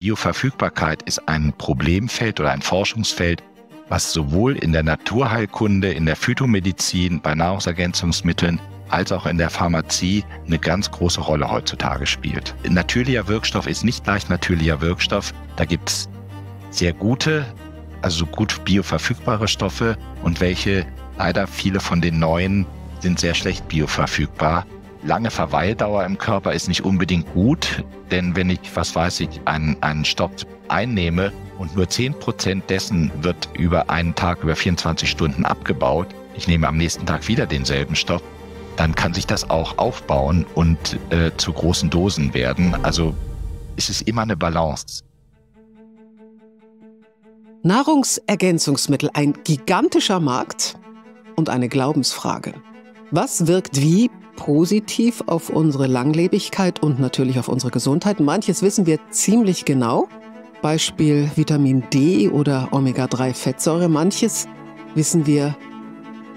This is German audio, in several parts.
Bioverfügbarkeit ist ein Problemfeld oder ein Forschungsfeld, was sowohl in der Naturheilkunde, in der Phytomedizin, bei Nahrungsergänzungsmitteln als auch in der Pharmazie eine ganz große Rolle heutzutage spielt. Natürlicher Wirkstoff ist nicht gleich natürlicher Wirkstoff. Da gibt es sehr gute, also gut bioverfügbare Stoffe und welche, leider viele von den neuen, sind sehr schlecht bioverfügbar lange Verweildauer im Körper ist nicht unbedingt gut, denn wenn ich, was weiß ich, einen, einen Stoff einnehme und nur 10% dessen wird über einen Tag, über 24 Stunden abgebaut, ich nehme am nächsten Tag wieder denselben Stoff, dann kann sich das auch aufbauen und äh, zu großen Dosen werden. Also ist es immer eine Balance. Nahrungsergänzungsmittel ein gigantischer Markt und eine Glaubensfrage. Was wirkt wie positiv auf unsere Langlebigkeit und natürlich auf unsere Gesundheit. Manches wissen wir ziemlich genau, Beispiel Vitamin D oder Omega-3-Fettsäure. Manches wissen wir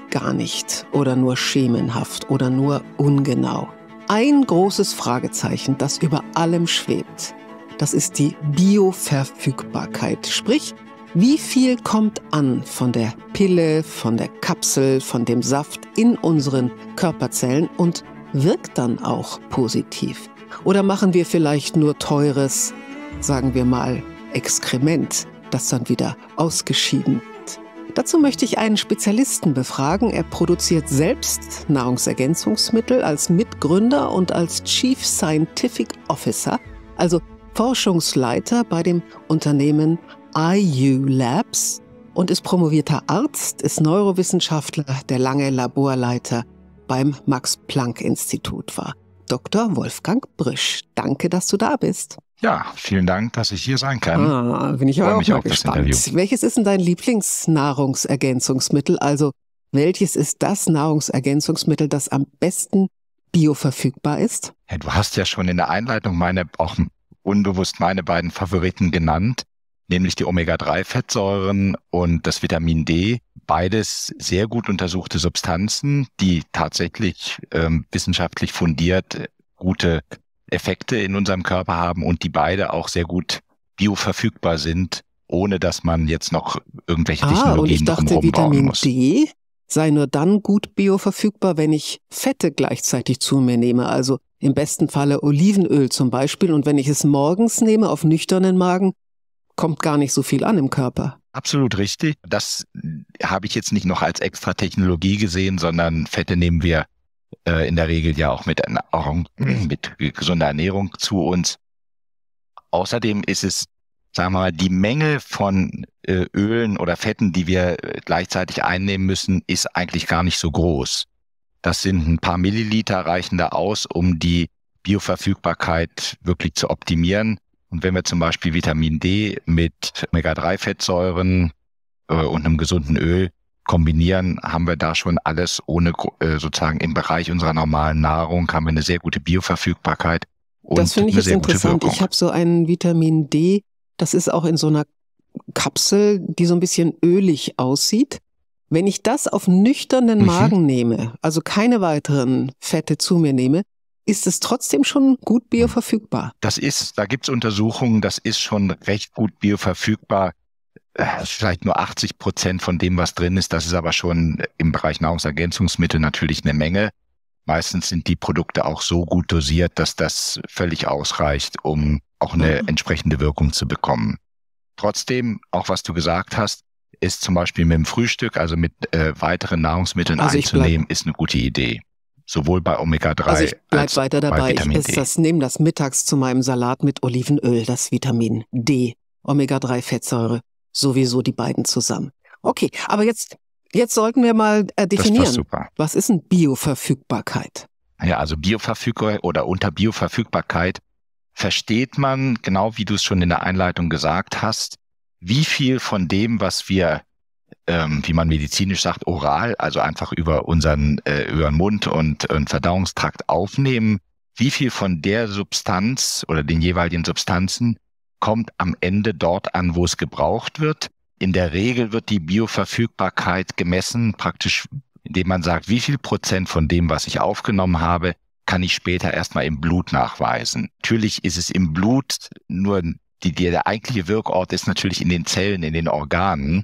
gar nicht oder nur schemenhaft oder nur ungenau. Ein großes Fragezeichen, das über allem schwebt, das ist die Bioverfügbarkeit, sprich wie viel kommt an von der Pille, von der Kapsel, von dem Saft in unseren Körperzellen und wirkt dann auch positiv? Oder machen wir vielleicht nur teures, sagen wir mal, Exkrement, das dann wieder ausgeschieden wird? Dazu möchte ich einen Spezialisten befragen. Er produziert selbst Nahrungsergänzungsmittel als Mitgründer und als Chief Scientific Officer, also Forschungsleiter bei dem Unternehmen IU Labs und ist promovierter Arzt, ist Neurowissenschaftler, der lange Laborleiter beim Max-Planck-Institut war. Dr. Wolfgang Brisch, danke, dass du da bist. Ja, vielen Dank, dass ich hier sein kann. Ah, bin ich Freue auch mich mal auf gespannt. Interview. welches ist denn dein Lieblingsnahrungsergänzungsmittel? Also, welches ist das Nahrungsergänzungsmittel, das am besten bioverfügbar ist? du hast ja schon in der Einleitung meine, auch unbewusst meine beiden Favoriten genannt nämlich die Omega-3-Fettsäuren und das Vitamin D, beides sehr gut untersuchte Substanzen, die tatsächlich ähm, wissenschaftlich fundiert äh, gute Effekte in unserem Körper haben und die beide auch sehr gut bioverfügbar sind, ohne dass man jetzt noch irgendwelche ah, Technologien und ich dachte, Vitamin muss. D sei nur dann gut bioverfügbar, wenn ich Fette gleichzeitig zu mir nehme, also im besten Falle Olivenöl zum Beispiel. Und wenn ich es morgens nehme auf nüchternen Magen, kommt gar nicht so viel an im Körper. Absolut richtig. Das habe ich jetzt nicht noch als extra Technologie gesehen, sondern Fette nehmen wir äh, in der Regel ja auch mit, einer, mit gesunder Ernährung zu uns. Außerdem ist es, sagen wir mal, die Menge von äh, Ölen oder Fetten, die wir äh, gleichzeitig einnehmen müssen, ist eigentlich gar nicht so groß. Das sind ein paar Milliliter reichen da aus, um die Bioverfügbarkeit wirklich zu optimieren. Und wenn wir zum Beispiel Vitamin D mit Omega-3-Fettsäuren äh, und einem gesunden Öl kombinieren, haben wir da schon alles ohne äh, sozusagen im Bereich unserer normalen Nahrung, haben wir eine sehr gute Bioverfügbarkeit. Und das finde ich jetzt interessant. Ich habe so einen Vitamin D, das ist auch in so einer Kapsel, die so ein bisschen ölig aussieht. Wenn ich das auf nüchternen mhm. Magen mhm. nehme, also keine weiteren Fette zu mir nehme, ist es trotzdem schon gut bioverfügbar? Das ist, da gibt es Untersuchungen, das ist schon recht gut bioverfügbar. Äh, vielleicht nur 80 Prozent von dem, was drin ist. Das ist aber schon im Bereich Nahrungsergänzungsmittel natürlich eine Menge. Meistens sind die Produkte auch so gut dosiert, dass das völlig ausreicht, um auch eine mhm. entsprechende Wirkung zu bekommen. Trotzdem, auch was du gesagt hast, ist zum Beispiel mit dem Frühstück, also mit äh, weiteren Nahrungsmitteln also einzunehmen, ist eine gute Idee sowohl bei Omega-3 also ich bleib als weiter dabei. bei Vitamin ich D. Das, nehme das mittags zu meinem Salat mit Olivenöl, das Vitamin D, Omega-3-Fettsäure, sowieso die beiden zusammen. Okay, aber jetzt, jetzt sollten wir mal äh, definieren, was ist denn Bioverfügbarkeit? Ja, also Bioverfügbarkeit oder unter Bioverfügbarkeit versteht man, genau wie du es schon in der Einleitung gesagt hast, wie viel von dem, was wir ähm, wie man medizinisch sagt, oral, also einfach über unseren, äh, über den Mund und, und Verdauungstrakt aufnehmen, wie viel von der Substanz oder den jeweiligen Substanzen kommt am Ende dort an, wo es gebraucht wird. In der Regel wird die Bioverfügbarkeit gemessen, praktisch indem man sagt, wie viel Prozent von dem, was ich aufgenommen habe, kann ich später erstmal im Blut nachweisen. Natürlich ist es im Blut nur die, die, der eigentliche Wirkort ist natürlich in den Zellen, in den Organen.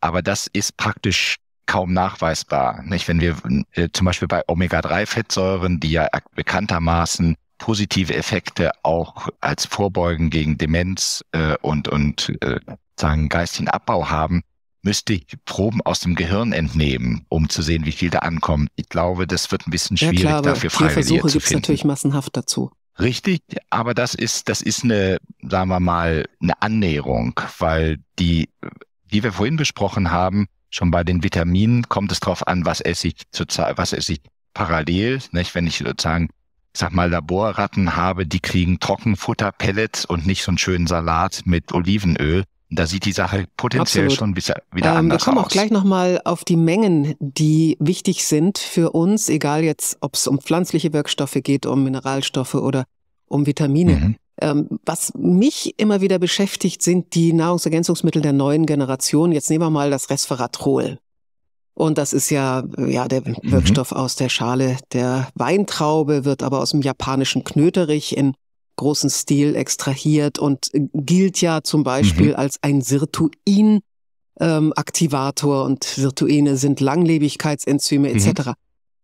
Aber das ist praktisch kaum nachweisbar. Nicht? Wenn wir äh, zum Beispiel bei Omega-3-Fettsäuren, die ja bekanntermaßen positive Effekte auch als Vorbeugen gegen Demenz äh, und, und äh, sagen geistigen Abbau haben, müsste ich Proben aus dem Gehirn entnehmen, um zu sehen, wie viel da ankommt. Ich glaube, das wird ein bisschen schwierig, ja, klar, aber dafür Versuche gibt es natürlich massenhaft dazu. Richtig, aber das ist, das ist eine, sagen wir mal, eine Annäherung, weil die wie wir vorhin besprochen haben, schon bei den Vitaminen kommt es darauf an, was esse ich zurzeit, was esse ich parallel, nicht? Wenn ich sozusagen, ich sag mal, Laborratten habe, die kriegen Trockenfutterpellets und nicht so einen schönen Salat mit Olivenöl. Da sieht die Sache potenziell Absolut. schon wieder ähm, anders aus. Wir kommen aus. auch gleich nochmal auf die Mengen, die wichtig sind für uns, egal jetzt, ob es um pflanzliche Wirkstoffe geht, um Mineralstoffe oder um Vitamine. Mhm. Ähm, was mich immer wieder beschäftigt, sind die Nahrungsergänzungsmittel der neuen Generation. Jetzt nehmen wir mal das Resveratrol. Und das ist ja, ja der mhm. Wirkstoff aus der Schale der Weintraube, wird aber aus dem japanischen Knöterich in großen Stil extrahiert und gilt ja zum Beispiel mhm. als ein Sirtuin, ähm, Aktivator und Sirtuine sind Langlebigkeitsenzyme etc. Mhm.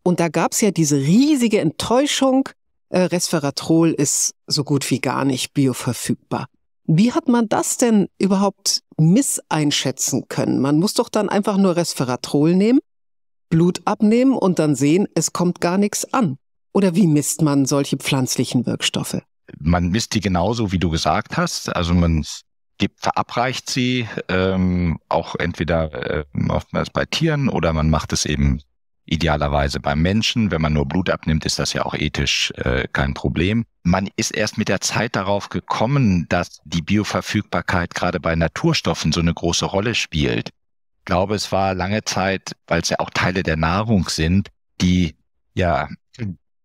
Und da gab es ja diese riesige Enttäuschung, äh, Resveratrol ist so gut wie gar nicht bioverfügbar. Wie hat man das denn überhaupt misseinschätzen können? Man muss doch dann einfach nur Resveratrol nehmen, Blut abnehmen und dann sehen, es kommt gar nichts an. Oder wie misst man solche pflanzlichen Wirkstoffe? Man misst die genauso, wie du gesagt hast. Also man gibt, verabreicht sie ähm, auch entweder äh, oftmals bei Tieren oder man macht es eben idealerweise beim Menschen. Wenn man nur Blut abnimmt, ist das ja auch ethisch äh, kein Problem. Man ist erst mit der Zeit darauf gekommen, dass die Bioverfügbarkeit gerade bei Naturstoffen so eine große Rolle spielt. Ich glaube, es war lange Zeit, weil es ja auch Teile der Nahrung sind, die ja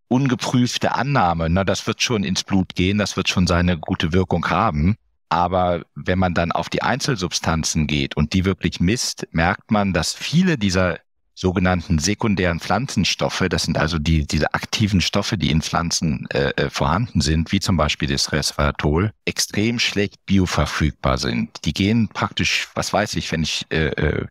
ungeprüfte Annahme, na, das wird schon ins Blut gehen, das wird schon seine gute Wirkung haben. Aber wenn man dann auf die Einzelsubstanzen geht und die wirklich misst, merkt man, dass viele dieser sogenannten sekundären Pflanzenstoffe, das sind also die, diese aktiven Stoffe, die in Pflanzen äh, äh, vorhanden sind, wie zum Beispiel das Resveratrol, extrem schlecht bioverfügbar sind. Die gehen praktisch, was weiß ich, wenn ich äh, äh,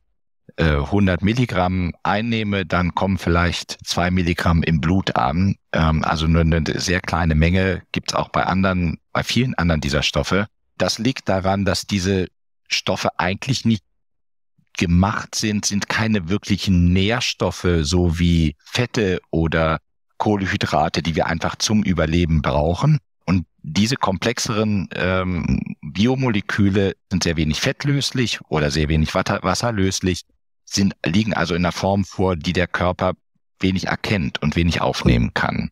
100 äh, Milligramm einnehme, dann kommen vielleicht zwei Milligramm im Blut an. Ähm, also nur eine sehr kleine Menge gibt es auch bei anderen, bei vielen anderen dieser Stoffe. Das liegt daran, dass diese Stoffe eigentlich nicht gemacht sind, sind keine wirklichen Nährstoffe, so wie Fette oder Kohlehydrate, die wir einfach zum Überleben brauchen. Und diese komplexeren ähm, Biomoleküle sind sehr wenig fettlöslich oder sehr wenig wasserlöslich, sind, liegen also in einer Form vor, die der Körper wenig erkennt und wenig aufnehmen kann.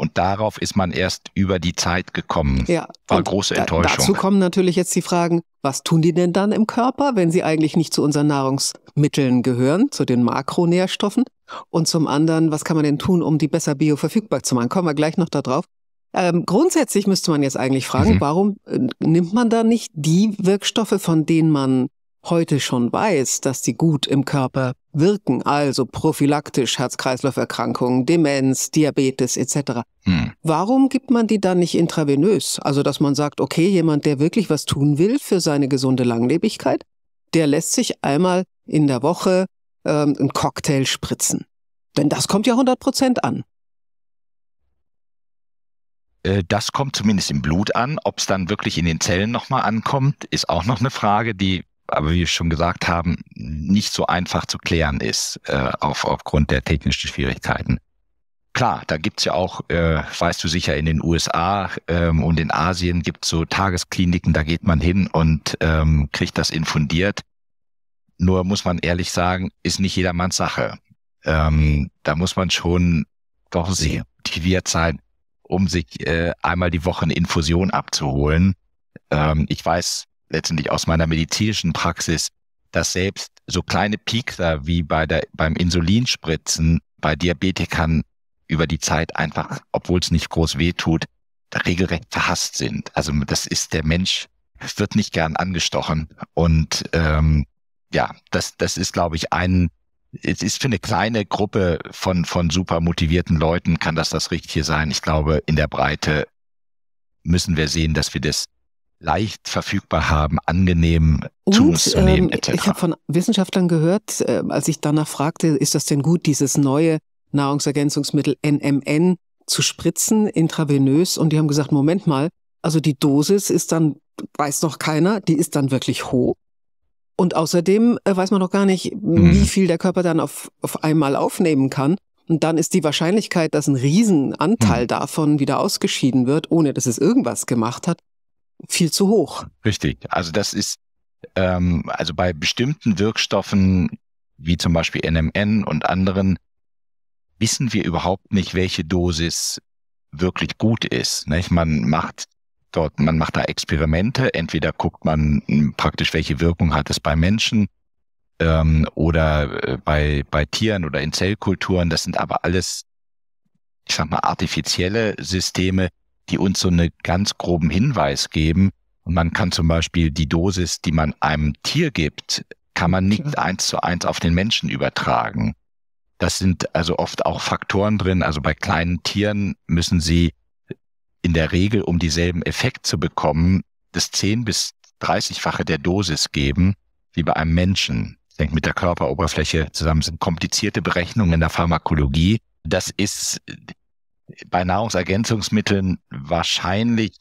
Und darauf ist man erst über die Zeit gekommen. Ja, War große Enttäuschung. Dazu kommen natürlich jetzt die Fragen, was tun die denn dann im Körper, wenn sie eigentlich nicht zu unseren Nahrungsmitteln gehören, zu den Makronährstoffen? Und zum anderen, was kann man denn tun, um die besser bioverfügbar zu machen? Kommen wir gleich noch darauf. Ähm, grundsätzlich müsste man jetzt eigentlich fragen, mhm. warum äh, nimmt man da nicht die Wirkstoffe, von denen man heute schon weiß, dass sie gut im Körper wirken, also prophylaktisch Herz-Kreislauf-Erkrankungen, Demenz, Diabetes etc. Hm. Warum gibt man die dann nicht intravenös? Also dass man sagt, okay, jemand, der wirklich was tun will für seine gesunde Langlebigkeit, der lässt sich einmal in der Woche ähm, einen Cocktail spritzen. Denn das kommt ja 100% an äh, das kommt zumindest im Blut an. Ob es dann wirklich in den Zellen nochmal ankommt, ist auch noch eine Frage, die aber wie wir schon gesagt haben, nicht so einfach zu klären ist äh, auf, aufgrund der technischen Schwierigkeiten. Klar, da gibt's ja auch, äh, weißt du sicher, in den USA ähm, und in Asien gibt's so Tageskliniken, da geht man hin und ähm, kriegt das infundiert. Nur muss man ehrlich sagen, ist nicht jedermanns Sache. Ähm, da muss man schon doch sehr motiviert sein, um sich äh, einmal die Woche eine Infusion abzuholen. Ähm, ich weiß, letztendlich aus meiner medizinischen Praxis, dass selbst so kleine Piekser wie bei der, beim Insulinspritzen bei Diabetikern über die Zeit einfach, obwohl es nicht groß weh tut, regelrecht verhasst sind. Also das ist der Mensch, wird nicht gern angestochen. Und ähm, ja, das, das ist, glaube ich, ein, es ist für eine kleine Gruppe von, von super motivierten Leuten, kann das das Richtige sein. Ich glaube, in der Breite müssen wir sehen, dass wir das leicht verfügbar haben, angenehm und, zu uns zu ähm, nehmen, etc. Ich habe von Wissenschaftlern gehört, äh, als ich danach fragte, ist das denn gut, dieses neue Nahrungsergänzungsmittel NMN zu spritzen, intravenös? Und die haben gesagt, Moment mal, also die Dosis ist dann, weiß noch keiner, die ist dann wirklich hoch. Und außerdem äh, weiß man noch gar nicht, hm. wie viel der Körper dann auf, auf einmal aufnehmen kann. Und dann ist die Wahrscheinlichkeit, dass ein Riesenanteil mhm. davon wieder ausgeschieden wird, ohne dass es irgendwas gemacht hat, viel zu hoch. Richtig. Also das ist, ähm, also bei bestimmten Wirkstoffen, wie zum Beispiel NMN und anderen, wissen wir überhaupt nicht, welche Dosis wirklich gut ist. Nicht? Man macht dort, man macht da Experimente. Entweder guckt man hm, praktisch, welche Wirkung hat es bei Menschen ähm, oder äh, bei, bei Tieren oder in Zellkulturen. Das sind aber alles, ich sag mal, artifizielle Systeme, die uns so einen ganz groben Hinweis geben. Und man kann zum Beispiel die Dosis, die man einem Tier gibt, kann man nicht eins zu eins auf den Menschen übertragen. Das sind also oft auch Faktoren drin. Also bei kleinen Tieren müssen sie in der Regel, um dieselben Effekt zu bekommen, das 10 bis 30-fache der Dosis geben, wie bei einem Menschen. Ich denke, mit der Körperoberfläche zusammen sind komplizierte Berechnungen in der Pharmakologie. Das ist bei Nahrungsergänzungsmitteln wahrscheinlich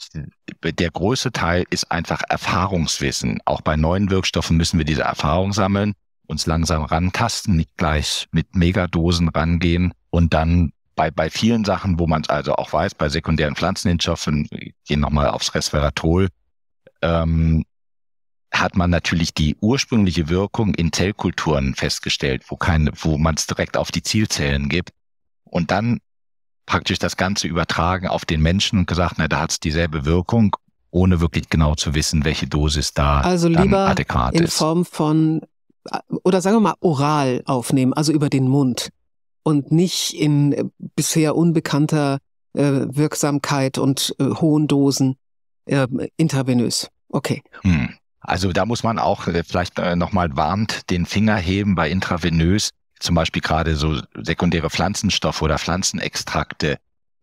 der größte Teil ist einfach Erfahrungswissen. Auch bei neuen Wirkstoffen müssen wir diese Erfahrung sammeln, uns langsam rantasten, nicht gleich mit Megadosen rangehen und dann bei, bei vielen Sachen, wo man es also auch weiß, bei sekundären Pflanzeninhaltsstoffen, gehen nochmal aufs Resveratrol, ähm, hat man natürlich die ursprüngliche Wirkung in Zellkulturen festgestellt, wo keine, wo man es direkt auf die Zielzellen gibt. Und dann praktisch das Ganze übertragen auf den Menschen und gesagt, na, da hat es dieselbe Wirkung, ohne wirklich genau zu wissen, welche Dosis da also lieber adäquat in ist. Form von oder sagen wir mal oral aufnehmen, also über den Mund und nicht in äh, bisher unbekannter äh, Wirksamkeit und äh, hohen Dosen äh, intravenös. Okay. Hm. Also da muss man auch äh, vielleicht äh, nochmal warnt den Finger heben bei intravenös zum Beispiel gerade so sekundäre Pflanzenstoffe oder Pflanzenextrakte,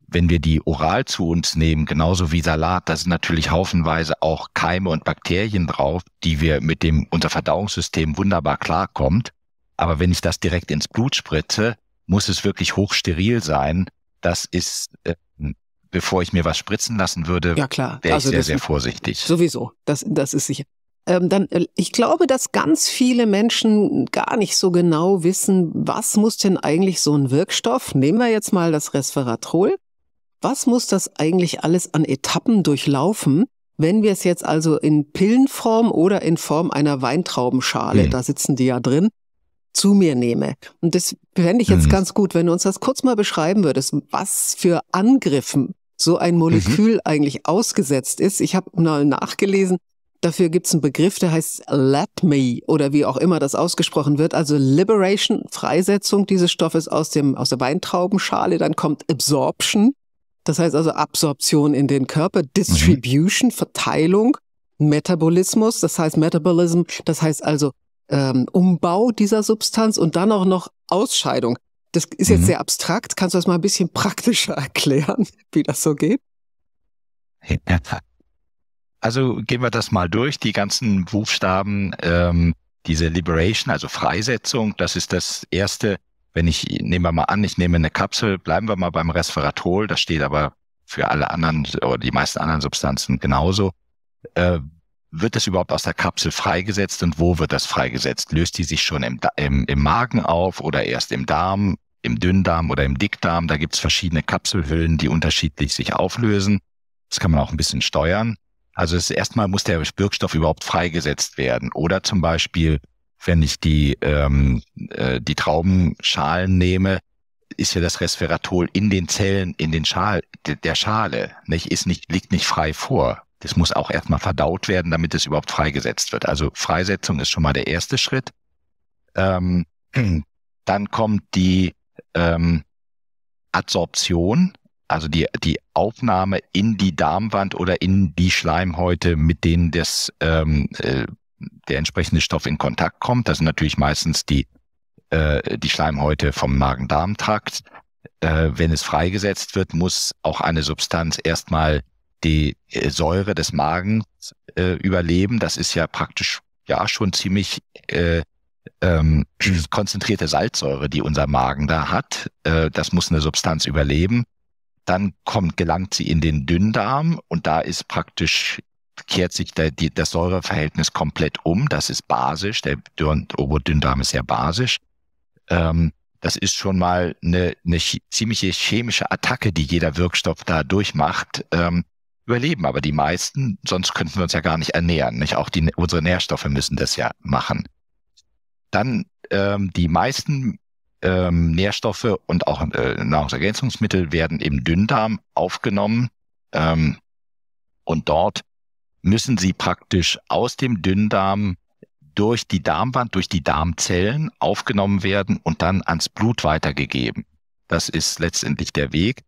wenn wir die oral zu uns nehmen, genauso wie Salat, da sind natürlich haufenweise auch Keime und Bakterien drauf, die wir mit dem unser Verdauungssystem wunderbar klarkommt. Aber wenn ich das direkt ins Blut spritze, muss es wirklich hochsteril sein. Das ist, ähm, bevor ich mir was spritzen lassen würde, ja, wäre ich also sehr, sehr vorsichtig. Sowieso, das, das ist sicher. Ähm, dann, äh, ich glaube, dass ganz viele Menschen gar nicht so genau wissen, was muss denn eigentlich so ein Wirkstoff, nehmen wir jetzt mal das Resveratrol, was muss das eigentlich alles an Etappen durchlaufen, wenn wir es jetzt also in Pillenform oder in Form einer Weintraubenschale, mhm. da sitzen die ja drin, zu mir nehme. Und das fände ich jetzt mhm. ganz gut, wenn du uns das kurz mal beschreiben würdest, was für Angriffen so ein Molekül mhm. eigentlich ausgesetzt ist. Ich habe mal nachgelesen, Dafür gibt es einen Begriff, der heißt Let Me oder wie auch immer das ausgesprochen wird. Also Liberation, Freisetzung dieses Stoffes aus, dem, aus der Weintraubenschale. Dann kommt Absorption, das heißt also Absorption in den Körper. Mhm. Distribution, mhm. Verteilung. Metabolismus, das heißt Metabolism, das heißt also ähm, Umbau dieser Substanz und dann auch noch Ausscheidung. Das ist jetzt mhm. sehr abstrakt. Kannst du das mal ein bisschen praktischer erklären, wie das so geht? Also gehen wir das mal durch, die ganzen Buchstaben, ähm, diese Liberation, also Freisetzung, das ist das erste. Wenn ich, nehmen wir mal an, ich nehme eine Kapsel, bleiben wir mal beim Resveratrol, das steht aber für alle anderen oder die meisten anderen Substanzen genauso. Äh, wird das überhaupt aus der Kapsel freigesetzt und wo wird das freigesetzt? Löst die sich schon im, im, im Magen auf oder erst im Darm, im Dünndarm oder im Dickdarm? Da gibt es verschiedene Kapselhüllen, die unterschiedlich sich auflösen. Das kann man auch ein bisschen steuern. Also es, erstmal muss der Wirkstoff überhaupt freigesetzt werden. Oder zum Beispiel, wenn ich die, ähm, äh, die Traubenschalen nehme, ist ja das Resveratol in den Zellen, in den Schal, der Schale, nicht, ist nicht, liegt nicht frei vor. Das muss auch erstmal verdaut werden, damit es überhaupt freigesetzt wird. Also Freisetzung ist schon mal der erste Schritt. Ähm, dann kommt die ähm, Adsorption, also die, die Aufnahme in die Darmwand oder in die Schleimhäute, mit denen das, ähm, äh, der entsprechende Stoff in Kontakt kommt. Das sind natürlich meistens die, äh, die Schleimhäute vom Magen-Darm-Trakt. Äh, wenn es freigesetzt wird, muss auch eine Substanz erstmal die äh, Säure des Magens äh, überleben. Das ist ja praktisch ja schon ziemlich äh, ähm, konzentrierte Salzsäure, die unser Magen da hat. Äh, das muss eine Substanz überleben. Dann kommt, gelangt sie in den Dünndarm und da ist praktisch kehrt sich der, die, das Säureverhältnis komplett um. Das ist basisch. Der Oberdünndarm ist ja basisch. Ähm, das ist schon mal eine, eine ziemliche chemische Attacke, die jeder Wirkstoff da durchmacht. Ähm, überleben aber die meisten, sonst könnten wir uns ja gar nicht ernähren. Nicht? Auch die, unsere Nährstoffe müssen das ja machen. Dann ähm, die meisten ähm, Nährstoffe und auch äh, Nahrungsergänzungsmittel werden im Dünndarm aufgenommen. Ähm, und dort müssen sie praktisch aus dem Dünndarm durch die Darmwand, durch die Darmzellen aufgenommen werden und dann ans Blut weitergegeben. Das ist letztendlich der Weg.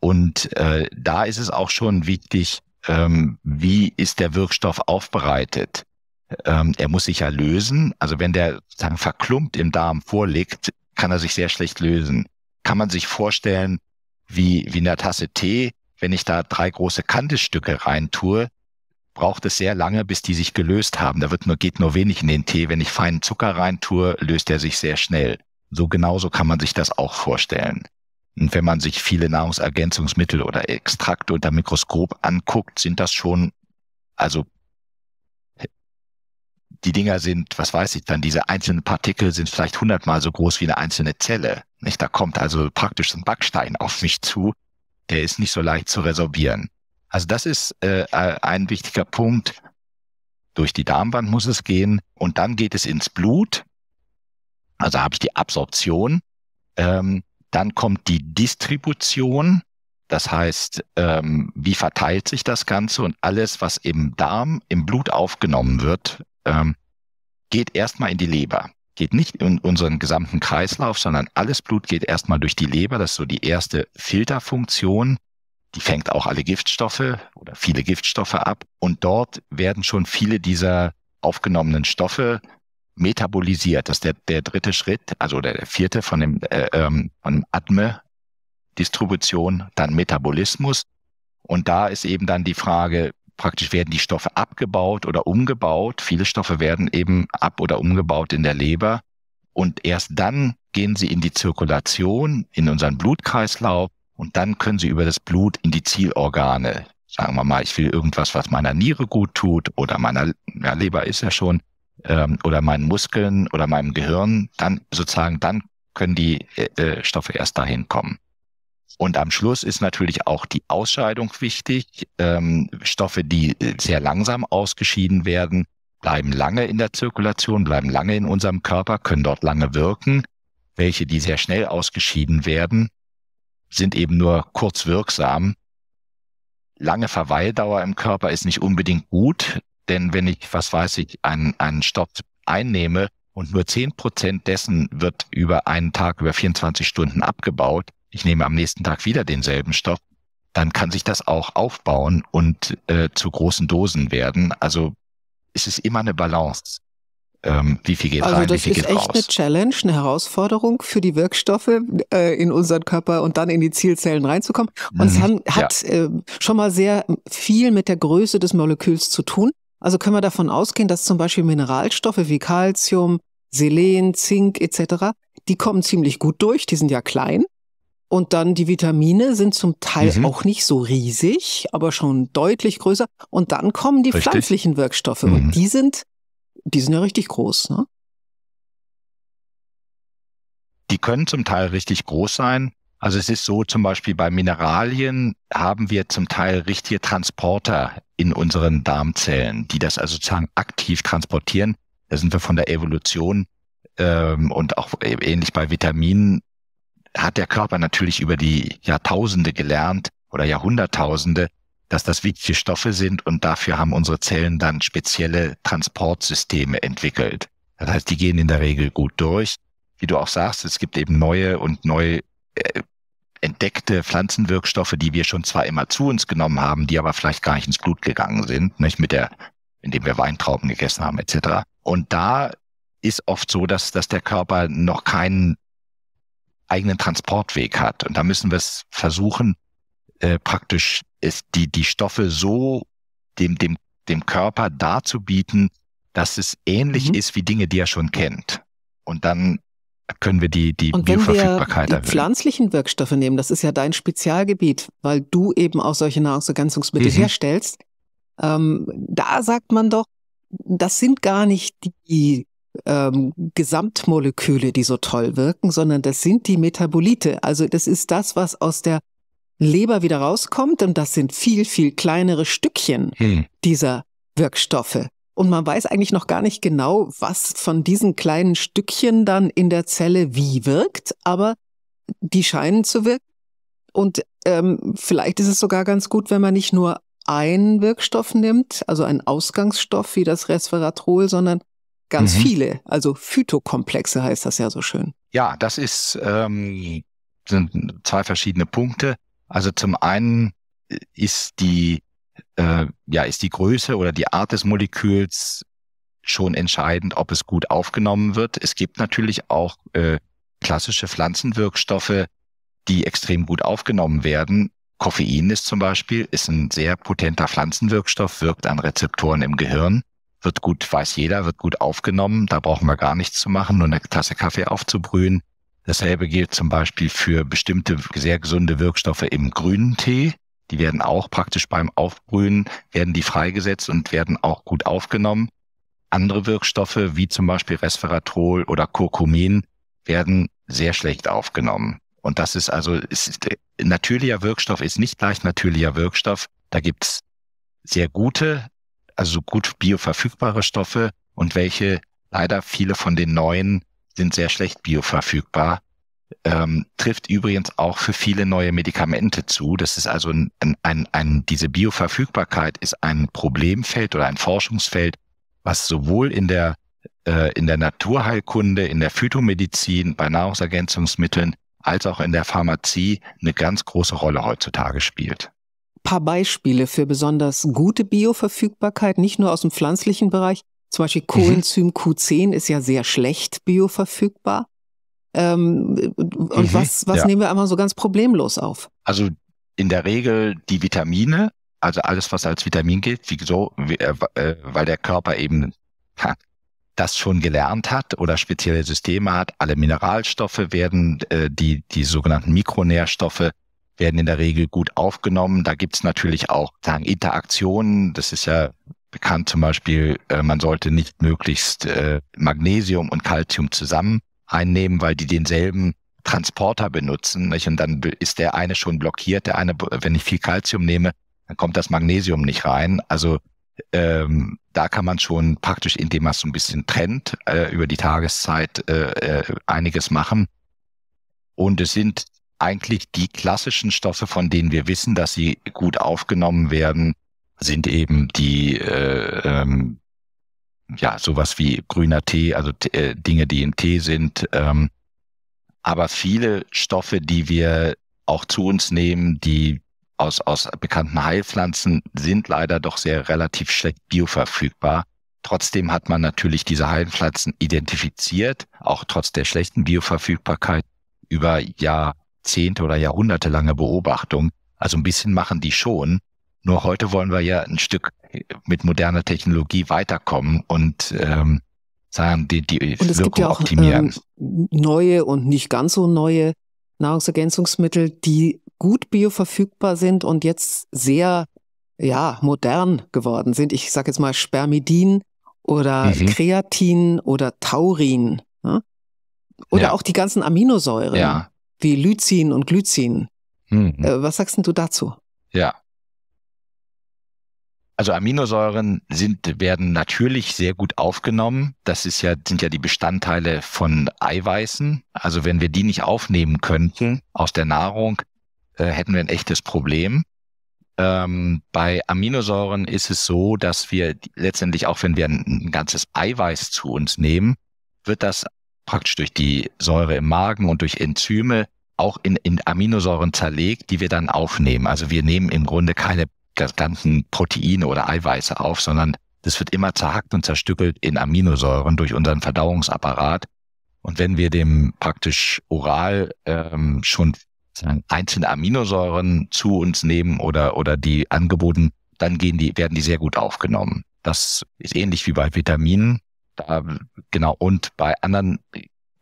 Und äh, da ist es auch schon wichtig, ähm, wie ist der Wirkstoff aufbereitet. Ähm, er muss sich ja lösen. Also wenn der sagen, verklumpt im Darm vorliegt, kann er sich sehr schlecht lösen. Kann man sich vorstellen, wie, wie in der Tasse Tee, wenn ich da drei große Kantestücke reintue, braucht es sehr lange, bis die sich gelöst haben. Da wird nur, geht nur wenig in den Tee. Wenn ich feinen Zucker reintue, löst er sich sehr schnell. So genauso kann man sich das auch vorstellen. Und wenn man sich viele Nahrungsergänzungsmittel oder Extrakte unter Mikroskop anguckt, sind das schon also die Dinger sind, was weiß ich dann, diese einzelnen Partikel sind vielleicht hundertmal so groß wie eine einzelne Zelle. Nicht? Da kommt also praktisch ein Backstein auf mich zu. Der ist nicht so leicht zu resorbieren. Also das ist äh, äh, ein wichtiger Punkt. Durch die Darmwand muss es gehen und dann geht es ins Blut. Also habe ich die Absorption. Ähm, dann kommt die Distribution. Das heißt, ähm, wie verteilt sich das Ganze und alles, was im Darm, im Blut aufgenommen wird, ähm, geht erstmal in die Leber. Geht nicht in unseren gesamten Kreislauf, sondern alles Blut geht erstmal durch die Leber. Das ist so die erste Filterfunktion. Die fängt auch alle Giftstoffe oder viele Giftstoffe ab. Und dort werden schon viele dieser aufgenommenen Stoffe metabolisiert. Das ist der, der dritte Schritt, also der, der vierte von dem, äh, ähm, von Atme, Distribution, dann Metabolismus. Und da ist eben dann die Frage, Praktisch werden die Stoffe abgebaut oder umgebaut. Viele Stoffe werden eben ab oder umgebaut in der Leber. Und erst dann gehen sie in die Zirkulation, in unseren Blutkreislauf. Und dann können sie über das Blut in die Zielorgane. Sagen wir mal, ich will irgendwas, was meiner Niere gut tut oder meiner ja, Leber ist ja schon, ähm, oder meinen Muskeln oder meinem Gehirn. Dann sozusagen, dann können die äh, äh Stoffe erst dahin kommen. Und am Schluss ist natürlich auch die Ausscheidung wichtig. Ähm, Stoffe, die äh, sehr langsam ausgeschieden werden, bleiben lange in der Zirkulation, bleiben lange in unserem Körper, können dort lange wirken. Welche, die sehr schnell ausgeschieden werden, sind eben nur kurz wirksam. Lange Verweildauer im Körper ist nicht unbedingt gut, denn wenn ich, was weiß ich, einen, einen Stoff einnehme und nur zehn Prozent dessen wird über einen Tag, über 24 Stunden abgebaut, ich nehme am nächsten Tag wieder denselben Stoff, dann kann sich das auch aufbauen und äh, zu großen Dosen werden. Also es ist immer eine Balance. Ähm, wie viel geht also rein, wie viel geht raus? Das ist echt eine Challenge, eine Herausforderung für die Wirkstoffe äh, in unseren Körper und dann in die Zielzellen reinzukommen. Und es mhm, hat ja. äh, schon mal sehr viel mit der Größe des Moleküls zu tun. Also können wir davon ausgehen, dass zum Beispiel Mineralstoffe wie Calcium, Selen, Zink etc., die kommen ziemlich gut durch, die sind ja klein. Und dann die Vitamine sind zum Teil mhm. auch nicht so riesig, aber schon deutlich größer. Und dann kommen die richtig. pflanzlichen Wirkstoffe mhm. und die sind, die sind ja richtig groß. Ne? Die können zum Teil richtig groß sein. Also es ist so, zum Beispiel bei Mineralien haben wir zum Teil richtige Transporter in unseren Darmzellen, die das also sozusagen aktiv transportieren. Da sind wir von der Evolution ähm, und auch e-, ähnlich bei Vitaminen hat der Körper natürlich über die Jahrtausende gelernt oder Jahrhunderttausende, dass das wichtige Stoffe sind und dafür haben unsere Zellen dann spezielle Transportsysteme entwickelt. Das heißt, die gehen in der Regel gut durch. Wie du auch sagst, es gibt eben neue und neu äh, entdeckte Pflanzenwirkstoffe, die wir schon zwar immer zu uns genommen haben, die aber vielleicht gar nicht ins Blut gegangen sind, nicht mit der, indem wir Weintrauben gegessen haben etc. Und da ist oft so, dass, dass der Körper noch keinen eigenen Transportweg hat. Und da müssen wir es versuchen, äh, praktisch ist die, die Stoffe so dem, dem, dem Körper darzubieten, dass es ähnlich mhm. ist wie Dinge, die er schon kennt. Und dann können wir die, die und Bioverfügbarkeit wenn wir die pflanzlichen Wirkstoffe nehmen, das ist ja dein Spezialgebiet, weil du eben auch solche Nahrungsergänzungsmittel mhm. herstellst. Ähm, da sagt man doch, das sind gar nicht die ähm, Gesamtmoleküle, die so toll wirken, sondern das sind die Metabolite. Also das ist das, was aus der Leber wieder rauskommt und das sind viel, viel kleinere Stückchen hm. dieser Wirkstoffe. Und man weiß eigentlich noch gar nicht genau, was von diesen kleinen Stückchen dann in der Zelle wie wirkt, aber die scheinen zu wirken. Und ähm, vielleicht ist es sogar ganz gut, wenn man nicht nur einen Wirkstoff nimmt, also einen Ausgangsstoff wie das Resveratrol, sondern ganz mhm. viele. Also Phytokomplexe heißt das ja so schön. Ja, das ist ähm, sind zwei verschiedene Punkte. Also zum einen äh, ist die äh, ja ist die Größe oder die Art des Moleküls schon entscheidend, ob es gut aufgenommen wird. Es gibt natürlich auch äh, klassische Pflanzenwirkstoffe, die extrem gut aufgenommen werden. Koffein ist zum Beispiel, ist ein sehr potenter Pflanzenwirkstoff, wirkt an Rezeptoren im Gehirn wird gut, weiß jeder, wird gut aufgenommen. Da brauchen wir gar nichts zu machen, nur eine Tasse Kaffee aufzubrühen. Dasselbe gilt zum Beispiel für bestimmte sehr gesunde Wirkstoffe im grünen Tee. Die werden auch praktisch beim Aufbrühen, werden die freigesetzt und werden auch gut aufgenommen. Andere Wirkstoffe, wie zum Beispiel Resveratrol oder Kurkumin, werden sehr schlecht aufgenommen. Und das ist also, ist, äh, natürlicher Wirkstoff ist nicht gleich natürlicher Wirkstoff. Da gibt's sehr gute also gut bioverfügbare Stoffe und welche leider viele von den neuen sind sehr schlecht bioverfügbar. Ähm, trifft übrigens auch für viele neue Medikamente zu. Das ist also ein, ein, ein, diese Bioverfügbarkeit ist ein Problemfeld oder ein Forschungsfeld, was sowohl in der, äh, in der Naturheilkunde, in der Phytomedizin, bei Nahrungsergänzungsmitteln als auch in der Pharmazie eine ganz große Rolle heutzutage spielt paar Beispiele für besonders gute Bioverfügbarkeit, nicht nur aus dem pflanzlichen Bereich. Zum Beispiel mhm. Coenzym Q10 ist ja sehr schlecht bioverfügbar. Ähm, und mhm, was, was ja. nehmen wir einmal so ganz problemlos auf? Also in der Regel die Vitamine, also alles, was als Vitamin gilt, wie so, äh, äh, weil der Körper eben das schon gelernt hat oder spezielle Systeme hat. Alle Mineralstoffe werden, äh, die, die sogenannten Mikronährstoffe werden in der Regel gut aufgenommen. Da gibt es natürlich auch sagen, Interaktionen. Das ist ja bekannt zum Beispiel, äh, man sollte nicht möglichst äh, Magnesium und Calcium zusammen einnehmen, weil die denselben Transporter benutzen. Nicht? Und dann ist der eine schon blockiert, der eine, wenn ich viel Calcium nehme, dann kommt das Magnesium nicht rein. Also ähm, da kann man schon praktisch, indem man es so ein bisschen trennt, äh, über die Tageszeit äh, äh, einiges machen. Und es sind eigentlich die klassischen Stoffe, von denen wir wissen, dass sie gut aufgenommen werden, sind eben die äh, ähm, ja sowas wie grüner Tee, also äh, Dinge, die im Tee sind. Ähm, aber viele Stoffe, die wir auch zu uns nehmen, die aus, aus bekannten Heilpflanzen sind leider doch sehr relativ schlecht bioverfügbar. Trotzdem hat man natürlich diese Heilpflanzen identifiziert, auch trotz der schlechten Bioverfügbarkeit über Jahr, Jahrzehnte oder jahrhundertelange Beobachtung. Also ein bisschen machen die schon. Nur heute wollen wir ja ein Stück äh, mit moderner Technologie weiterkommen und ähm, sagen, die, die und es Wirkung gibt ja auch, optimieren. Ähm, neue und nicht ganz so neue Nahrungsergänzungsmittel, die gut bioverfügbar sind und jetzt sehr ja, modern geworden sind. Ich sage jetzt mal Spermidin oder mhm. Kreatin oder Taurin. Ne? Oder ja. auch die ganzen Aminosäuren. Ja wie Lycin und Glycin. Mhm. Äh, was sagst denn du dazu? Ja. Also Aminosäuren sind, werden natürlich sehr gut aufgenommen. Das ist ja, sind ja die Bestandteile von Eiweißen. Also wenn wir die nicht aufnehmen könnten aus der Nahrung, äh, hätten wir ein echtes Problem. Ähm, bei Aminosäuren ist es so, dass wir letztendlich, auch wenn wir ein, ein ganzes Eiweiß zu uns nehmen, wird das praktisch durch die Säure im Magen und durch Enzyme auch in, in Aminosäuren zerlegt, die wir dann aufnehmen. Also wir nehmen im Grunde keine ganzen Proteine oder Eiweiße auf, sondern das wird immer zerhackt und zerstückelt in Aminosäuren durch unseren Verdauungsapparat. Und wenn wir dem praktisch oral ähm, schon einzelne Aminosäuren zu uns nehmen oder, oder die angeboten, dann gehen die, werden die sehr gut aufgenommen. Das ist ähnlich wie bei Vitaminen. Ähm, genau, und bei anderen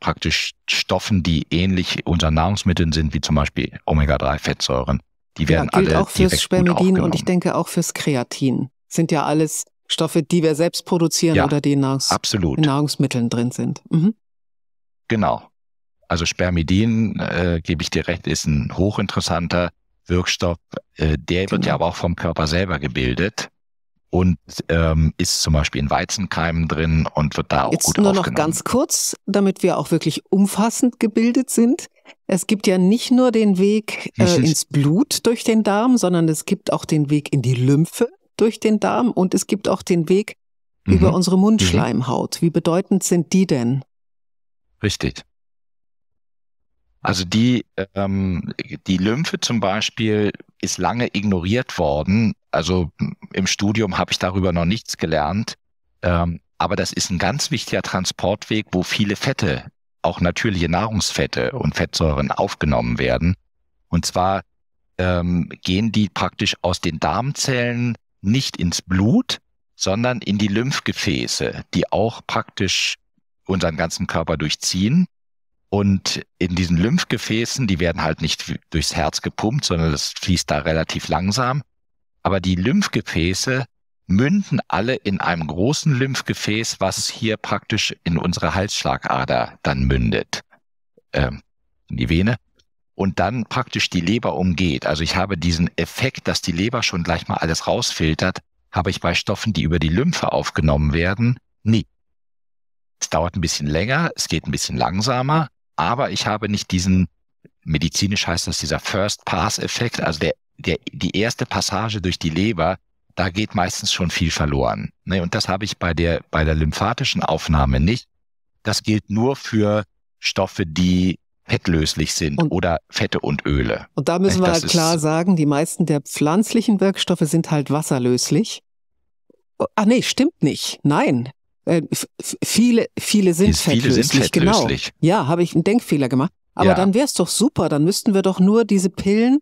praktisch Stoffen, die ähnlich unseren Nahrungsmitteln sind, wie zum Beispiel Omega-3-Fettsäuren. Die werden ja, gilt alle auch fürs Spermidin und ich denke auch fürs Kreatin. Sind ja alles Stoffe, die wir selbst produzieren ja, oder die in, Nahrungs absolut. in Nahrungsmitteln drin sind. Mhm. Genau. Also Spermidin, äh, gebe ich dir recht, ist ein hochinteressanter Wirkstoff. Äh, der genau. wird ja genau. aber auch vom Körper selber gebildet und ähm, ist zum Beispiel in Weizenkeimen drin und wird da auch Jetzt gut nur aufgenommen. noch ganz kurz, damit wir auch wirklich umfassend gebildet sind. Es gibt ja nicht nur den Weg äh, ins Blut durch den Darm, sondern es gibt auch den Weg in die Lymphe durch den Darm und es gibt auch den Weg mhm. über unsere mhm. Mundschleimhaut. Wie bedeutend sind die denn? Richtig. Also die, ähm, die Lymphe zum Beispiel ist lange ignoriert worden, also im Studium habe ich darüber noch nichts gelernt. Ähm, aber das ist ein ganz wichtiger Transportweg, wo viele Fette, auch natürliche Nahrungsfette und Fettsäuren aufgenommen werden. Und zwar ähm, gehen die praktisch aus den Darmzellen nicht ins Blut, sondern in die Lymphgefäße, die auch praktisch unseren ganzen Körper durchziehen. Und in diesen Lymphgefäßen, die werden halt nicht durchs Herz gepumpt, sondern das fließt da relativ langsam. Aber die Lymphgefäße münden alle in einem großen Lymphgefäß, was hier praktisch in unsere Halsschlagader dann mündet, ähm, in die Vene, und dann praktisch die Leber umgeht. Also ich habe diesen Effekt, dass die Leber schon gleich mal alles rausfiltert, habe ich bei Stoffen, die über die Lymphe aufgenommen werden, nie. Es dauert ein bisschen länger, es geht ein bisschen langsamer, aber ich habe nicht diesen, medizinisch heißt das dieser First-Pass-Effekt, also der der, die erste Passage durch die Leber, da geht meistens schon viel verloren. Ne? Und das habe ich bei der, bei der lymphatischen Aufnahme nicht. Das gilt nur für Stoffe, die fettlöslich sind und, oder Fette und Öle. Und da müssen ne, wir halt klar sagen, die meisten der pflanzlichen Wirkstoffe sind halt wasserlöslich. Oh, ah nee, stimmt nicht. Nein. Äh, viele, viele sind fettlöslich. Viele sind fettlöslich. Genau. Ja, habe ich einen Denkfehler gemacht. Aber ja. dann wäre es doch super, dann müssten wir doch nur diese Pillen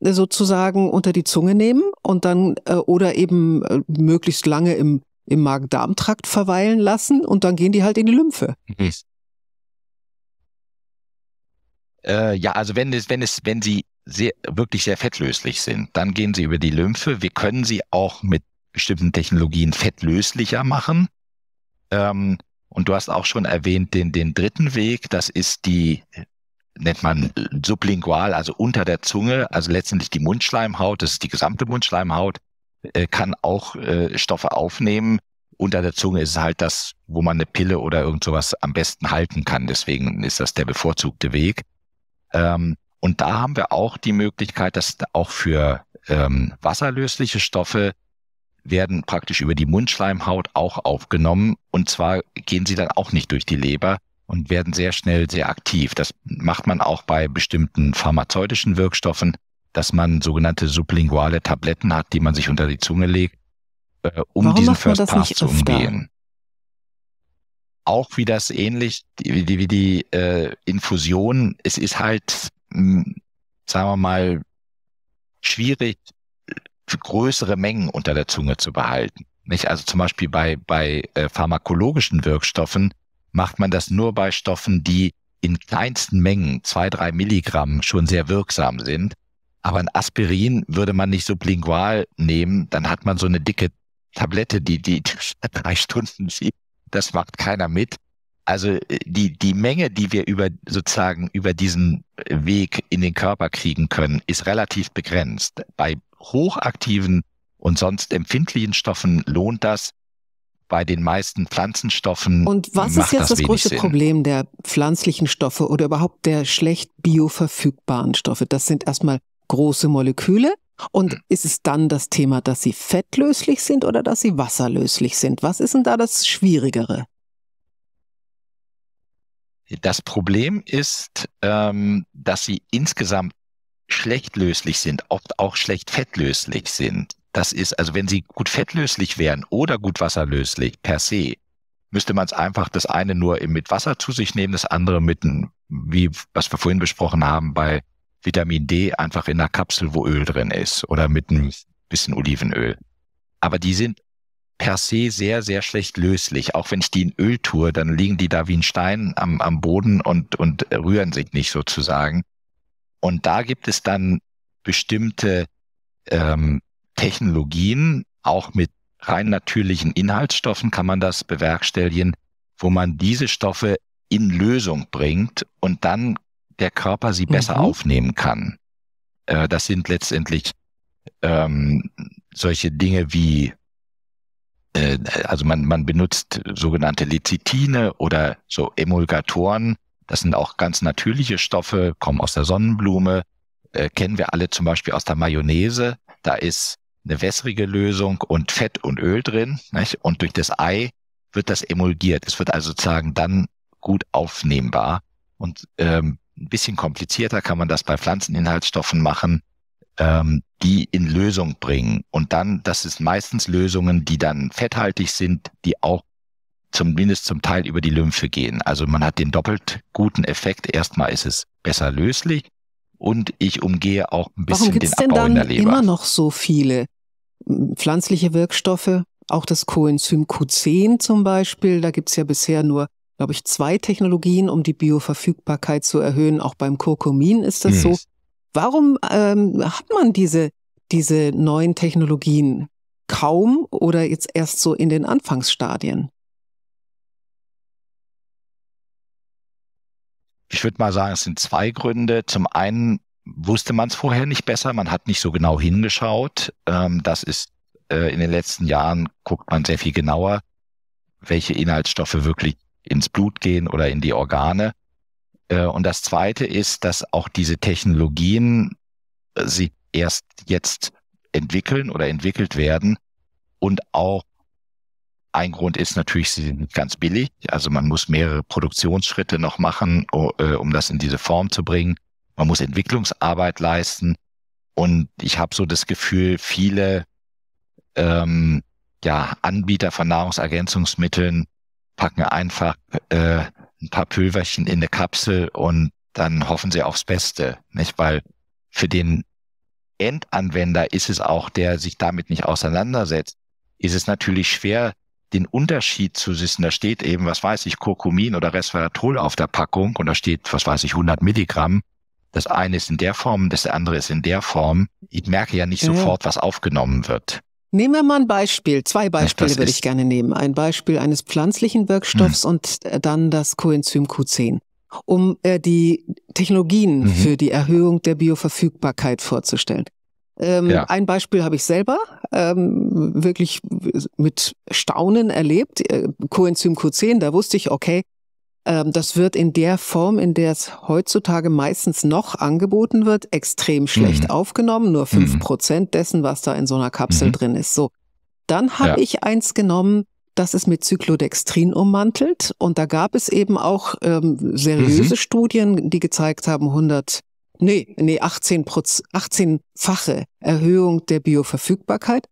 sozusagen unter die Zunge nehmen und dann äh, oder eben äh, möglichst lange im, im Magen-Darm-Trakt verweilen lassen und dann gehen die halt in die Lymphe. Mhm. Äh, ja, also wenn es, wenn es, wenn sie sehr, wirklich sehr fettlöslich sind, dann gehen sie über die Lymphe. Wir können sie auch mit bestimmten Technologien fettlöslicher machen. Ähm, und du hast auch schon erwähnt den, den dritten Weg, das ist die nennt man äh, sublingual, also unter der Zunge, also letztendlich die Mundschleimhaut, das ist die gesamte Mundschleimhaut, äh, kann auch äh, Stoffe aufnehmen. Unter der Zunge ist halt das, wo man eine Pille oder irgend sowas am besten halten kann. Deswegen ist das der bevorzugte Weg. Ähm, und da haben wir auch die Möglichkeit, dass auch für ähm, wasserlösliche Stoffe werden praktisch über die Mundschleimhaut auch aufgenommen. Und zwar gehen sie dann auch nicht durch die Leber, und werden sehr schnell sehr aktiv. Das macht man auch bei bestimmten pharmazeutischen Wirkstoffen, dass man sogenannte sublinguale Tabletten hat, die man sich unter die Zunge legt, äh, um Warum diesen First Pass zu umgehen. Auch wie das ähnlich, wie die, wie die äh, Infusion, es ist halt, mh, hm, sagen wir mal, schwierig, größere Mengen unter der Zunge zu behalten. Nicht? Also zum Beispiel bei, bei äh, pharmakologischen Wirkstoffen macht man das nur bei Stoffen, die in kleinsten Mengen, zwei, drei Milligramm, schon sehr wirksam sind. Aber ein Aspirin würde man nicht sublingual nehmen, dann hat man so eine dicke Tablette, die, die drei Stunden schiebt. Das macht keiner mit. Also äh, die, die Menge, die wir über sozusagen über diesen Weg in den Körper kriegen können, ist relativ begrenzt. Bei hochaktiven und sonst empfindlichen Stoffen lohnt das, bei den meisten Pflanzenstoffen. Und was ist jetzt das, das größte Sinn. Problem der pflanzlichen Stoffe oder überhaupt der schlecht bioverfügbaren Stoffe? Das sind erstmal große Moleküle. Und hm. ist es dann das Thema, dass sie fettlöslich sind oder dass sie wasserlöslich sind? Was ist denn da das Schwierigere? Das Problem ist, ähm, dass sie insgesamt schlecht löslich sind, oft auch schlecht fettlöslich sind. Das ist, also wenn sie gut fettlöslich wären oder gut wasserlöslich per se, müsste man es einfach das eine nur mit Wasser zu sich nehmen, das andere mit, wie was wir vorhin besprochen haben, bei Vitamin D einfach in einer Kapsel, wo Öl drin ist oder mit ein bisschen Olivenöl. Aber die sind per se sehr, sehr schlecht löslich. Auch wenn ich die in Öl tue, dann liegen die da wie ein Stein am, am Boden und, und rühren sich nicht sozusagen. Und da gibt es dann bestimmte ähm, Technologien, auch mit rein natürlichen Inhaltsstoffen kann man das bewerkstelligen, wo man diese Stoffe in Lösung bringt und dann der Körper sie besser mhm. aufnehmen kann. Äh, das sind letztendlich ähm, solche Dinge wie, äh, also man, man benutzt sogenannte Lecithine oder so Emulgatoren. Das sind auch ganz natürliche Stoffe, kommen aus der Sonnenblume, äh, kennen wir alle zum Beispiel aus der Mayonnaise. Da ist eine wässrige Lösung und Fett und Öl drin. Nicht? Und durch das Ei wird das emulgiert. Es wird also sozusagen dann gut aufnehmbar. Und ähm, ein bisschen komplizierter kann man das bei Pflanzeninhaltsstoffen machen, ähm, die in Lösung bringen. Und dann, das ist meistens Lösungen, die dann fetthaltig sind, die auch zumindest zum Teil über die Lymphe gehen. Also man hat den doppelt guten Effekt. Erstmal ist es besser löslich und ich umgehe auch ein bisschen Warum gibt's den Abbau denn dann in der Leber. immer noch so viele pflanzliche Wirkstoffe, auch das Coenzym Q10 zum Beispiel. Da gibt es ja bisher nur, glaube ich, zwei Technologien, um die Bioverfügbarkeit zu erhöhen. Auch beim Kurkumin ist das mhm. so. Warum ähm, hat man diese, diese neuen Technologien kaum oder jetzt erst so in den Anfangsstadien? Ich würde mal sagen, es sind zwei Gründe. Zum einen wusste man es vorher nicht besser, man hat nicht so genau hingeschaut. Ähm, das ist äh, in den letzten Jahren, guckt man sehr viel genauer, welche Inhaltsstoffe wirklich ins Blut gehen oder in die Organe. Äh, und das Zweite ist, dass auch diese Technologien äh, sie erst jetzt entwickeln oder entwickelt werden. Und auch ein Grund ist natürlich, sie sind ganz billig. Also man muss mehrere Produktionsschritte noch machen, äh, um das in diese Form zu bringen man muss Entwicklungsarbeit leisten. Und ich habe so das Gefühl, viele ähm, ja, Anbieter von Nahrungsergänzungsmitteln packen einfach äh, ein paar Pülverchen in eine Kapsel und dann hoffen sie aufs Beste, nicht? Weil für den Endanwender ist es auch, der sich damit nicht auseinandersetzt, ist es natürlich schwer, den Unterschied zu wissen. Da steht eben, was weiß ich, Kurkumin oder Resveratrol auf der Packung und da steht, was weiß ich, 100 Milligramm das eine ist in der Form, das andere ist in der Form. Ich merke ja nicht ja. sofort, was aufgenommen wird. Nehmen wir mal ein Beispiel. Zwei Beispiele würde ich gerne nehmen. Ein Beispiel eines pflanzlichen Wirkstoffs hm. und äh, dann das Coenzym Q10 um äh, die Technologien mhm. für die Erhöhung der Bioverfügbarkeit vorzustellen. Ähm, ja. Ein Beispiel habe ich selber ähm, wirklich mit Staunen erlebt. Äh, Coenzym Q10, da wusste ich, okay, ähm, das wird in der Form, in der es heutzutage meistens noch angeboten wird, extrem schlecht mhm. aufgenommen. Nur fünf mhm. Prozent dessen, was da in so einer Kapsel mhm. drin ist. So. Dann habe ja. ich eins genommen, das ist mit Zyklodextrin ummantelt. Und da gab es eben auch ähm, seriöse mhm. Studien, die gezeigt haben, 100, nee, nee, 18 18-fache Erhöhung der Bioverfügbarkeit.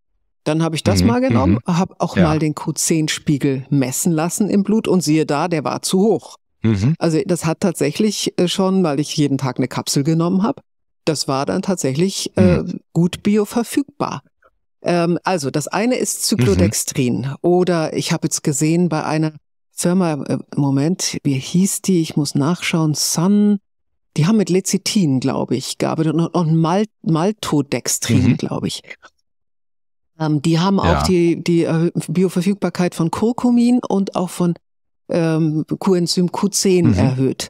Dann habe ich das mhm. mal mhm. genommen, mhm. habe auch ja. mal den Q10-Spiegel messen lassen im Blut und siehe da, der war zu hoch. Mhm. Also das hat tatsächlich äh, schon, weil ich jeden Tag eine Kapsel genommen habe, das war dann tatsächlich äh, mhm. gut bioverfügbar. Ähm, also das eine ist Zyklodextrin mhm. oder ich habe jetzt gesehen bei einer Firma, äh, Moment, wie hieß die? Ich muss nachschauen, Sun. Die haben mit Lecithin, glaube ich, gearbeitet und, und Mal Maltodextrin, mhm. glaube ich. Ähm, die haben ja. auch die, die Bioverfügbarkeit von Kurkumin und auch von ähm, Coenzym Q10 mhm. erhöht.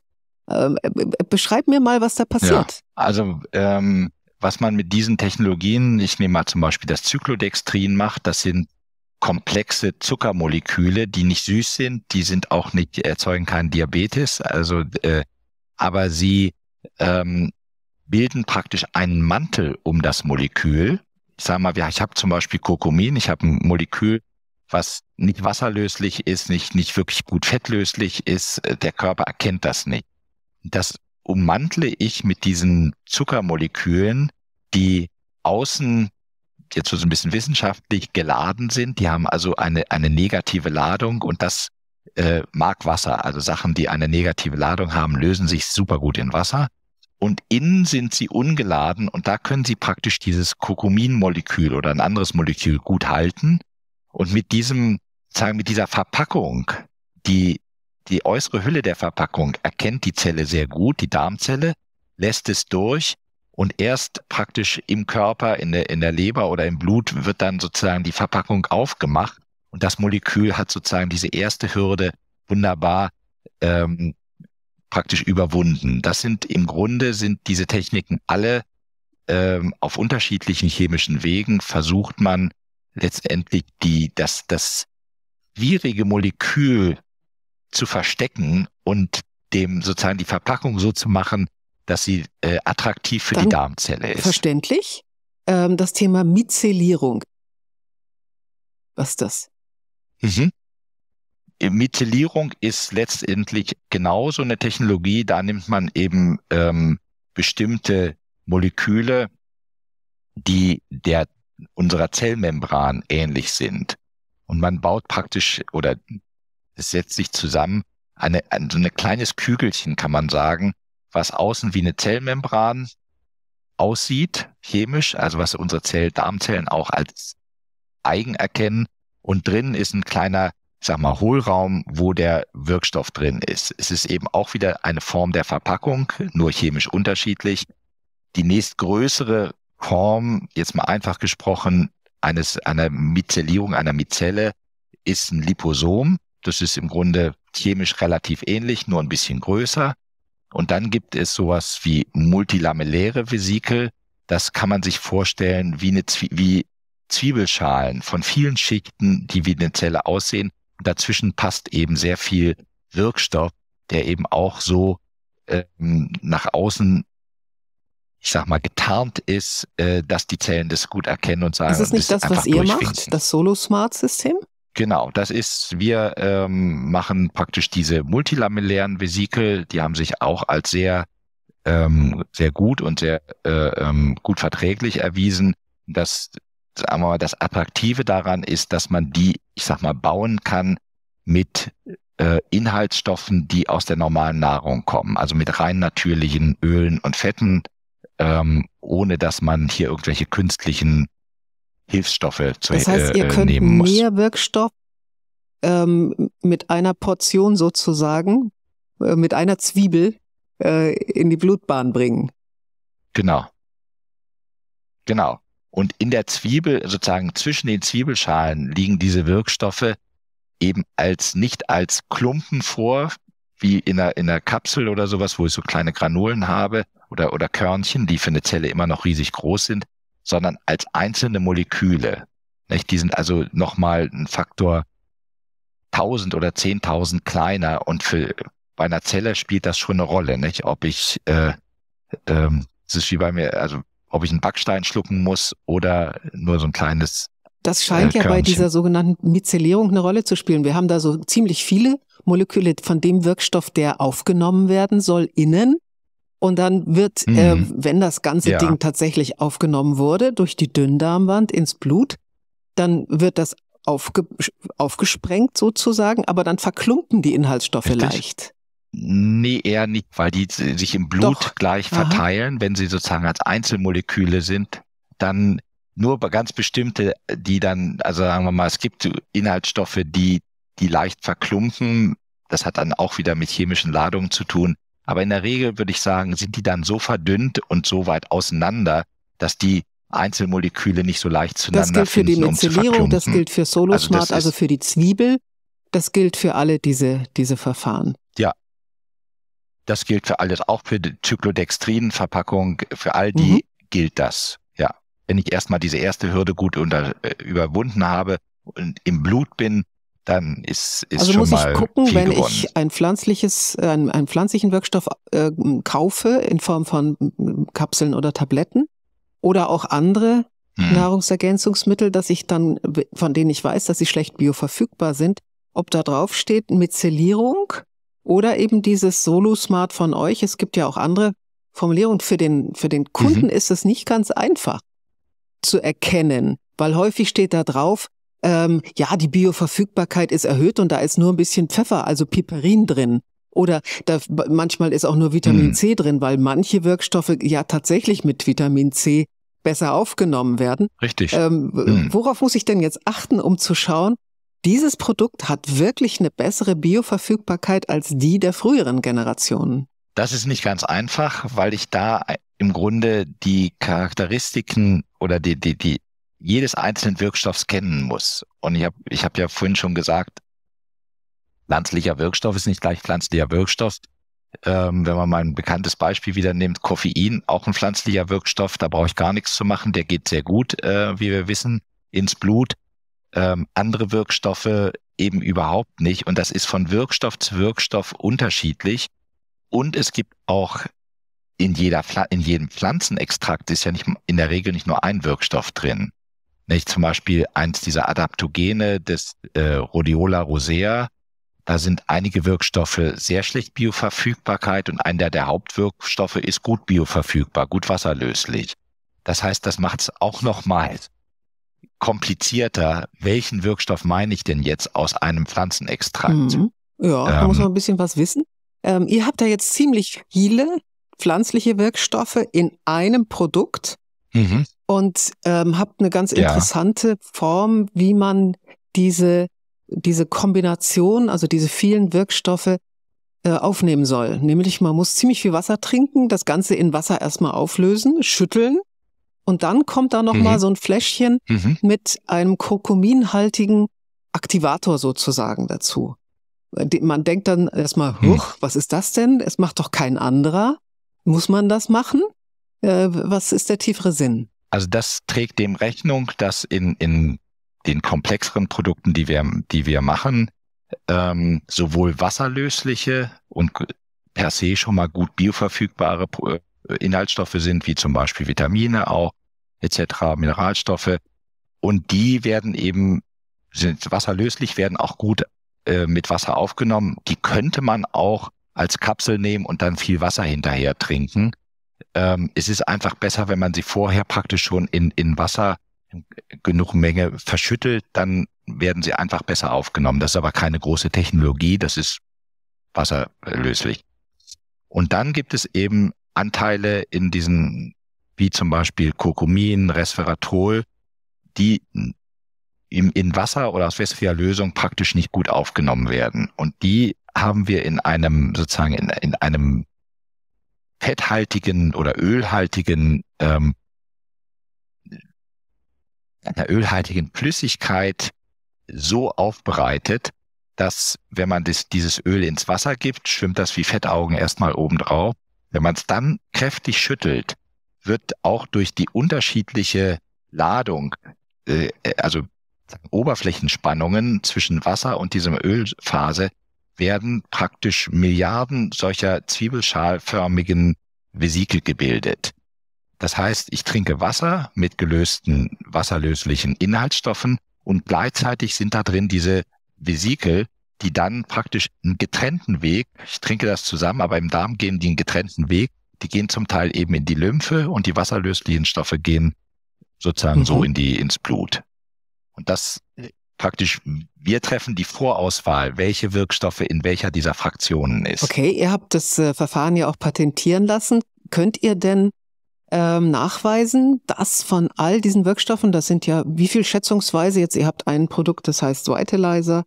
Ähm, äh, äh, beschreib mir mal, was da passiert. Ja, also ähm, was man mit diesen Technologien, ich nehme mal zum Beispiel das Zyklodextrin macht, das sind komplexe Zuckermoleküle, die nicht süß sind, die sind auch nicht, erzeugen keinen Diabetes, also äh, aber sie ähm, bilden praktisch einen Mantel um das Molekül ich sage mal, ich habe zum Beispiel Kurkumin, ich habe ein Molekül, was nicht wasserlöslich ist, nicht, nicht wirklich gut fettlöslich ist. Der Körper erkennt das nicht. Das ummantle ich mit diesen Zuckermolekülen, die außen jetzt so ein bisschen wissenschaftlich geladen sind. Die haben also eine, eine negative Ladung und das äh, mag Wasser. Also Sachen, die eine negative Ladung haben, lösen sich super gut in Wasser und innen sind sie ungeladen und da können sie praktisch dieses Kurkumin-Molekül oder ein anderes Molekül gut halten. Und mit diesem, sagen, mit dieser Verpackung, die, die äußere Hülle der Verpackung erkennt die Zelle sehr gut, die Darmzelle, lässt es durch und erst praktisch im Körper, in der, in der Leber oder im Blut wird dann sozusagen die Verpackung aufgemacht und das Molekül hat sozusagen diese erste Hürde wunderbar ähm, praktisch überwunden. Das sind im Grunde sind diese Techniken alle ähm, auf unterschiedlichen chemischen Wegen versucht man letztendlich die, das, das schwierige Molekül zu verstecken und dem sozusagen die Verpackung so zu machen, dass sie äh, attraktiv für Dann die Darmzelle ist. Verständlich. Ähm, das Thema Mizellierung. Was ist das? Mhm. Methylierung ist letztendlich genauso eine Technologie. Da nimmt man eben ähm, bestimmte Moleküle, die der unserer Zellmembran ähnlich sind. Und man baut praktisch oder es setzt sich zusammen eine, ein, so ein kleines Kügelchen, kann man sagen, was außen wie eine Zellmembran aussieht, chemisch, also was unsere Zell Darmzellen auch als eigen erkennen. Und drinnen ist ein kleiner sag mal, Hohlraum, wo der Wirkstoff drin ist. Es ist eben auch wieder eine Form der Verpackung, nur chemisch unterschiedlich. Die nächstgrößere Form, jetzt mal einfach gesprochen, eines, einer Mizellierung, einer Mizelle, ist ein Liposom. Das ist im Grunde chemisch relativ ähnlich, nur ein bisschen größer. Und dann gibt es sowas wie multilamelläre Vesikel. Das kann man sich vorstellen wie, eine Zwie wie Zwiebelschalen von vielen Schichten, die wie eine Zelle aussehen Dazwischen passt eben sehr viel Wirkstoff, der eben auch so ähm, nach außen, ich sag mal, getarnt ist, äh, dass die Zellen das gut erkennen und sagen. Ist es nicht das, das was ihr macht, das Solo-Smart-System? Genau, das ist, wir ähm, machen praktisch diese multilamellären Vesikel, die haben sich auch als sehr, ähm, sehr gut und sehr äh, ähm, gut verträglich erwiesen. Das sagen wir mal, das Attraktive daran ist, dass man die, ich sag mal, bauen kann mit äh, Inhaltsstoffen, die aus der normalen Nahrung kommen, also mit rein natürlichen Ölen und Fetten, ähm, ohne dass man hier irgendwelche künstlichen Hilfsstoffe zu nehmen muss. Das heißt, ihr äh, könnt mehr Wirkstoff ähm, mit einer Portion sozusagen, äh, mit einer Zwiebel äh, in die Blutbahn bringen. Genau. Genau. Und in der Zwiebel, sozusagen zwischen den Zwiebelschalen, liegen diese Wirkstoffe eben als nicht als Klumpen vor, wie in einer, in einer Kapsel oder sowas, wo ich so kleine Granulen habe oder, oder Körnchen, die für eine Zelle immer noch riesig groß sind, sondern als einzelne Moleküle. Nicht? Die sind also nochmal ein Faktor 1000 oder 10.000 kleiner und für, bei einer Zelle spielt das schon eine Rolle, nicht? Ob ich, äh, ähm, es ist wie bei mir, also ob ich einen Backstein schlucken muss oder nur so ein kleines. Das scheint äh, ja bei dieser sogenannten Mizellierung eine Rolle zu spielen. Wir haben da so ziemlich viele Moleküle von dem Wirkstoff, der aufgenommen werden soll, innen. Und dann wird, äh, mhm. äh, wenn das ganze ja. Ding tatsächlich aufgenommen wurde, durch die Dünndarmwand ins Blut, dann wird das aufge aufgesprengt sozusagen, aber dann verklumpen die Inhaltsstoffe Richtig. leicht. Nee, eher nicht, weil die sich im Blut Doch. gleich verteilen, Aha. wenn sie sozusagen als Einzelmoleküle sind, dann nur ganz bestimmte, die dann, also sagen wir mal, es gibt Inhaltsstoffe, die, die leicht verklumpen. Das hat dann auch wieder mit chemischen Ladungen zu tun. Aber in der Regel würde ich sagen, sind die dann so verdünnt und so weit auseinander, dass die Einzelmoleküle nicht so leicht zueinander Das gilt für die Methylierung, um das gilt für Solosmart, also, also für die Zwiebel. Das gilt für alle diese, diese Verfahren. Das gilt für alles, auch für die Zyklodextrin-Verpackung, für all die mhm. gilt das. Ja, wenn ich erstmal diese erste Hürde gut unter, äh, überwunden habe und im Blut bin, dann ist, ist also schon Also muss ich gucken, wenn gewonnen. ich ein pflanzliches, äh, einen, pflanzlichen Wirkstoff äh, kaufe in Form von mm, Kapseln oder Tabletten oder auch andere hm. Nahrungsergänzungsmittel, dass ich dann, von denen ich weiß, dass sie schlecht bioverfügbar sind, ob da drauf steht Mizellierung oder eben dieses Solo-Smart von euch. Es gibt ja auch andere Formulierungen. Für den, für den Kunden mhm. ist es nicht ganz einfach zu erkennen, weil häufig steht da drauf, ähm, ja, die Bioverfügbarkeit ist erhöht und da ist nur ein bisschen Pfeffer, also Piperin drin. Oder da, manchmal ist auch nur Vitamin mhm. C drin, weil manche Wirkstoffe ja tatsächlich mit Vitamin C besser aufgenommen werden. Richtig. Ähm, mhm. Worauf muss ich denn jetzt achten, um zu schauen, dieses Produkt hat wirklich eine bessere Bioverfügbarkeit als die der früheren Generationen. Das ist nicht ganz einfach, weil ich da im Grunde die Charakteristiken oder die, die, die jedes einzelnen Wirkstoffs kennen muss. Und ich habe ich hab ja vorhin schon gesagt, pflanzlicher Wirkstoff ist nicht gleich pflanzlicher Wirkstoff. Ähm, wenn man mal ein bekanntes Beispiel wieder nimmt, Koffein, auch ein pflanzlicher Wirkstoff, da brauche ich gar nichts zu machen, der geht sehr gut, äh, wie wir wissen, ins Blut ähm, andere Wirkstoffe eben überhaupt nicht. Und das ist von Wirkstoff zu Wirkstoff unterschiedlich. Und es gibt auch in, jeder, in jedem Pflanzenextrakt ist ja nicht, in der Regel nicht nur ein Wirkstoff drin. Nicht zum Beispiel eins dieser Adaptogene des äh, Rhodiola rosea. Da sind einige Wirkstoffe sehr schlecht Bioverfügbarkeit und einer der Hauptwirkstoffe ist gut bioverfügbar, gut wasserlöslich. Das heißt, das macht es auch nochmal komplizierter, welchen Wirkstoff meine ich denn jetzt aus einem Pflanzenextrakt? Mhm. Ja, ähm, da muss man ein bisschen was wissen. Ähm, ihr habt ja jetzt ziemlich viele pflanzliche Wirkstoffe in einem Produkt mhm. und ähm, habt eine ganz interessante ja. Form, wie man diese, diese Kombination, also diese vielen Wirkstoffe äh, aufnehmen soll. Nämlich man muss ziemlich viel Wasser trinken, das Ganze in Wasser erstmal auflösen, schütteln und dann kommt da nochmal mhm. Mal so ein Fläschchen mhm. mit einem kurkuminhaltigen Aktivator sozusagen dazu. Man denkt dann erstmal, mhm. huch, was ist das denn? Es macht doch kein anderer. Muss man das machen? Äh, was ist der tiefere Sinn? Also das trägt dem Rechnung, dass in, in den komplexeren Produkten, die wir, die wir machen, ähm, sowohl wasserlösliche und per se schon mal gut bioverfügbare äh, Inhaltsstoffe sind, wie zum Beispiel Vitamine auch, etc., Mineralstoffe. Und die werden eben, sind wasserlöslich, werden auch gut äh, mit Wasser aufgenommen. Die könnte man auch als Kapsel nehmen und dann viel Wasser hinterher trinken. Ähm, es ist einfach besser, wenn man sie vorher praktisch schon in, in Wasser genug Menge verschüttelt, dann werden sie einfach besser aufgenommen. Das ist aber keine große Technologie, das ist wasserlöslich. Und dann gibt es eben Anteile in diesen wie zum Beispiel Kurkumin, Resveratrol, die im, in Wasser oder aus Asphyxia-Lösung praktisch nicht gut aufgenommen werden. Und die haben wir in einem, sozusagen in, in einem fetthaltigen oder ölhaltigen, ähm, einer ölhaltigen Flüssigkeit so aufbereitet, dass wenn man das, dieses Öl ins Wasser gibt, schwimmt das wie Fettaugen erstmal oben drauf. Wenn man es dann kräftig schüttelt, wird auch durch die unterschiedliche Ladung, äh, also Oberflächenspannungen zwischen Wasser und diesem Ölphase, werden praktisch Milliarden solcher zwiebelschalförmigen Vesikel gebildet. Das heißt, ich trinke Wasser mit gelösten wasserlöslichen Inhaltsstoffen und gleichzeitig sind da drin diese Vesikel, die dann praktisch einen getrennten Weg, ich trinke das zusammen, aber im Darm gehen die einen getrennten Weg die gehen zum Teil eben in die Lymphe und die wasserlöslichen Stoffe gehen sozusagen mhm. so in die, ins Blut. Und das äh, praktisch, wir treffen die Vorauswahl, welche Wirkstoffe in welcher dieser Fraktionen ist. Okay, ihr habt das äh, Verfahren ja auch patentieren lassen. Könnt ihr denn ähm, nachweisen, dass von all diesen Wirkstoffen, das sind ja, wie viel schätzungsweise jetzt, ihr habt ein Produkt, das heißt Vitalizer,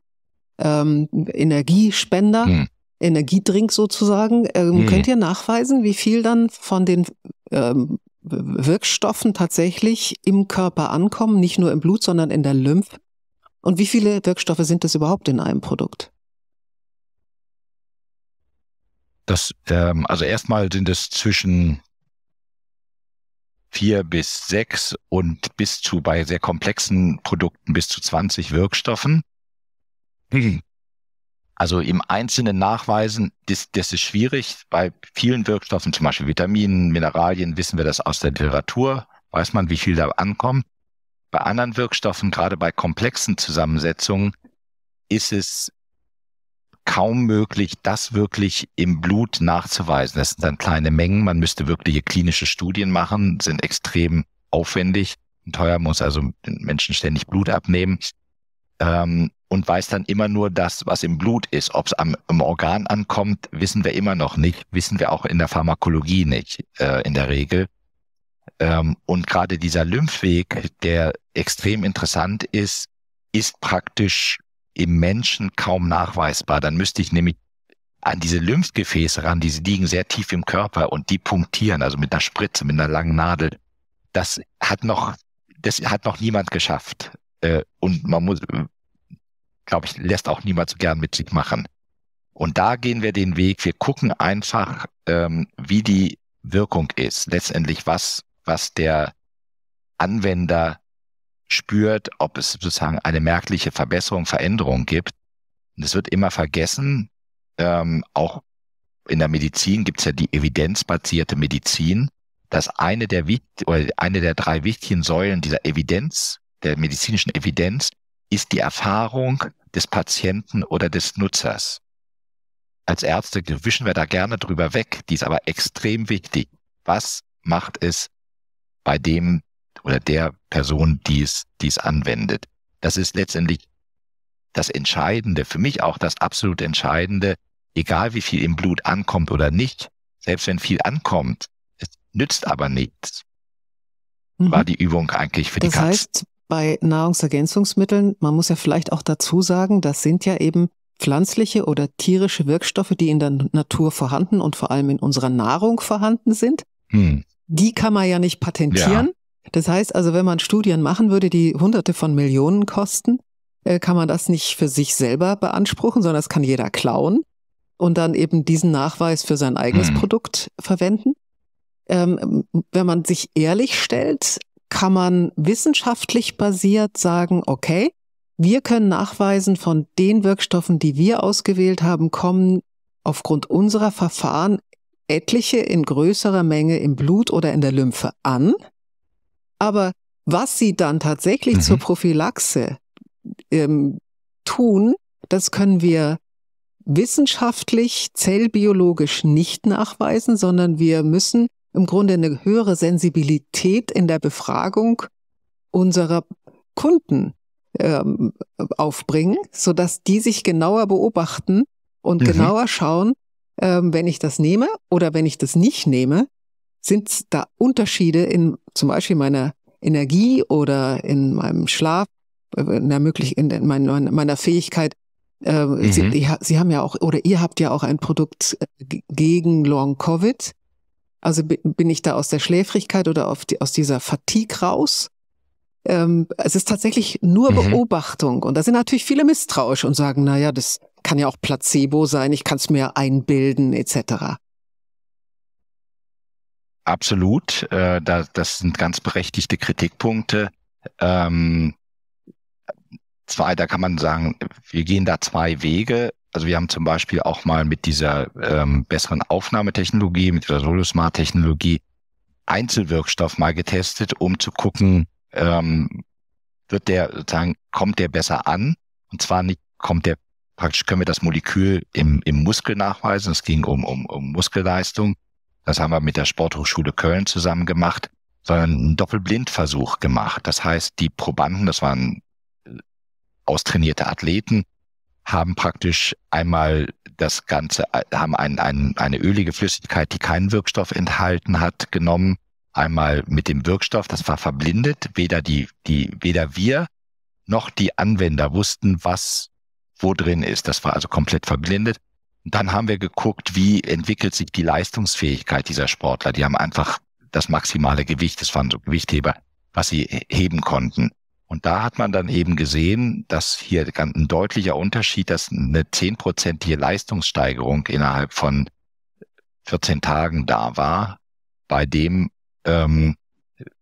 ähm, Energiespender, hm. Energiedrink sozusagen. Ähm, hm. Könnt ihr nachweisen, wie viel dann von den ähm, Wirkstoffen tatsächlich im Körper ankommen, nicht nur im Blut, sondern in der Lymph? Und wie viele Wirkstoffe sind das überhaupt in einem Produkt? Das, ähm, also erstmal sind es zwischen vier bis sechs und bis zu bei sehr komplexen Produkten bis zu 20 Wirkstoffen. Hm. Also im Einzelnen nachweisen, das, das ist schwierig. Bei vielen Wirkstoffen, zum Beispiel Vitaminen, Mineralien, wissen wir das aus der Literatur, weiß man, wie viel da ankommt. Bei anderen Wirkstoffen, gerade bei komplexen Zusammensetzungen, ist es kaum möglich, das wirklich im Blut nachzuweisen. Das sind dann kleine Mengen. Man müsste wirkliche klinische Studien machen, sind extrem aufwendig teuer, muss also den Menschen ständig Blut abnehmen. Ähm, und weiß dann immer nur das, was im Blut ist. Ob es am im Organ ankommt, wissen wir immer noch nicht, wissen wir auch in der Pharmakologie nicht äh, in der Regel. Ähm, und gerade dieser Lymphweg, der extrem interessant ist, ist praktisch im Menschen kaum nachweisbar. Dann müsste ich nämlich an diese Lymphgefäße ran, die liegen sehr tief im Körper und die punktieren, also mit einer Spritze, mit einer langen Nadel. Das hat noch, das hat noch niemand geschafft. Äh, und man muss, glaube ich, lässt auch niemand so gern mit sich machen. Und da gehen wir den Weg, wir gucken einfach, ähm, wie die Wirkung ist, letztendlich was, was der Anwender spürt, ob es sozusagen eine merkliche Verbesserung, Veränderung gibt. Und es wird immer vergessen, ähm, auch in der Medizin gibt es ja die evidenzbasierte Medizin, dass eine der, eine der drei wichtigen Säulen dieser Evidenz, der medizinischen Evidenz, ist die Erfahrung des Patienten oder des Nutzers. Als Ärzte wischen wir da gerne drüber weg, die ist aber extrem wichtig. Was macht es bei dem oder der Person, die es, die es anwendet? Das ist letztendlich das Entscheidende, für mich auch das absolut Entscheidende, egal wie viel im Blut ankommt oder nicht, selbst wenn viel ankommt, es nützt aber nichts, mhm. war die Übung eigentlich für das die Katze. Das heißt, bei Nahrungsergänzungsmitteln, man muss ja vielleicht auch dazu sagen, das sind ja eben pflanzliche oder tierische Wirkstoffe, die in der Natur vorhanden und vor allem in unserer Nahrung vorhanden sind. Hm. Die kann man ja nicht patentieren. Ja. Das heißt also, wenn man Studien machen würde, die hunderte von Millionen kosten, äh, kann man das nicht für sich selber beanspruchen, sondern das kann jeder klauen und dann eben diesen Nachweis für sein eigenes hm. Produkt verwenden. Ähm, wenn man sich ehrlich stellt, kann man wissenschaftlich basiert sagen, okay, wir können nachweisen, von den Wirkstoffen, die wir ausgewählt haben, kommen aufgrund unserer Verfahren etliche in größerer Menge im Blut oder in der Lymphe an. Aber was sie dann tatsächlich mhm. zur Prophylaxe ähm, tun, das können wir wissenschaftlich, zellbiologisch nicht nachweisen, sondern wir müssen im Grunde eine höhere Sensibilität in der Befragung unserer Kunden ähm, aufbringen, dass die sich genauer beobachten und mhm. genauer schauen, ähm, wenn ich das nehme oder wenn ich das nicht nehme, sind da Unterschiede in zum Beispiel meiner Energie oder in meinem Schlaf, in, äh, der möglich in, meiner, meiner Fähigkeit. Äh, mhm. Sie, die, Sie haben ja auch, oder ihr habt ja auch ein Produkt äh, gegen Long Covid. Also bin ich da aus der Schläfrigkeit oder auf die, aus dieser Fatigue raus? Ähm, es ist tatsächlich nur mhm. Beobachtung. Und da sind natürlich viele misstrauisch und sagen, na ja, das kann ja auch Placebo sein, ich kann es mir einbilden, etc. Absolut, äh, da, das sind ganz berechtigte Kritikpunkte. Ähm, zwei, da kann man sagen, wir gehen da zwei Wege. Also wir haben zum Beispiel auch mal mit dieser ähm, besseren Aufnahmetechnologie, mit der Solosmart-Technologie Einzelwirkstoff mal getestet, um zu gucken, ähm, wird der sozusagen, kommt der besser an? Und zwar nicht, kommt der, praktisch können wir das Molekül im, im Muskel nachweisen. Es ging um, um, um Muskelleistung. Das haben wir mit der Sporthochschule Köln zusammen gemacht, sondern einen Doppelblindversuch gemacht. Das heißt, die Probanden, das waren äh, austrainierte Athleten, haben praktisch einmal das Ganze, äh, haben ein, ein, eine ölige Flüssigkeit, die keinen Wirkstoff enthalten hat, genommen. Einmal mit dem Wirkstoff, das war verblindet. Weder die, die, weder wir noch die Anwender wussten, was wo drin ist. Das war also komplett verblindet. dann haben wir geguckt, wie entwickelt sich die Leistungsfähigkeit dieser Sportler. Die haben einfach das maximale Gewicht, das waren so Gewichtheber, was sie heben konnten. Und da hat man dann eben gesehen, dass hier ein deutlicher Unterschied, dass eine zehnprozentige Leistungssteigerung innerhalb von 14 Tagen da war, bei dem, ähm,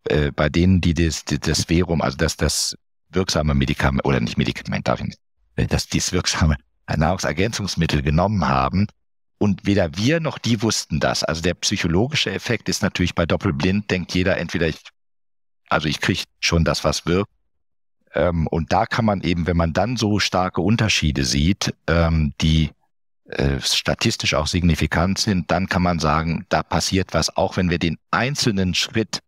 äh, bei denen, die das, das Verum, also dass das wirksame Medikament, oder nicht Medikament, darf ich nicht, äh, dass dies wirksame Nahrungsergänzungsmittel genommen haben. Und weder wir noch die wussten das. Also der psychologische Effekt ist natürlich bei Doppelblind, denkt jeder entweder ich, also ich kriege schon das, was wirkt, ähm, und da kann man eben, wenn man dann so starke Unterschiede sieht, ähm, die äh, statistisch auch signifikant sind, dann kann man sagen, da passiert was, auch wenn wir den einzelnen Schritt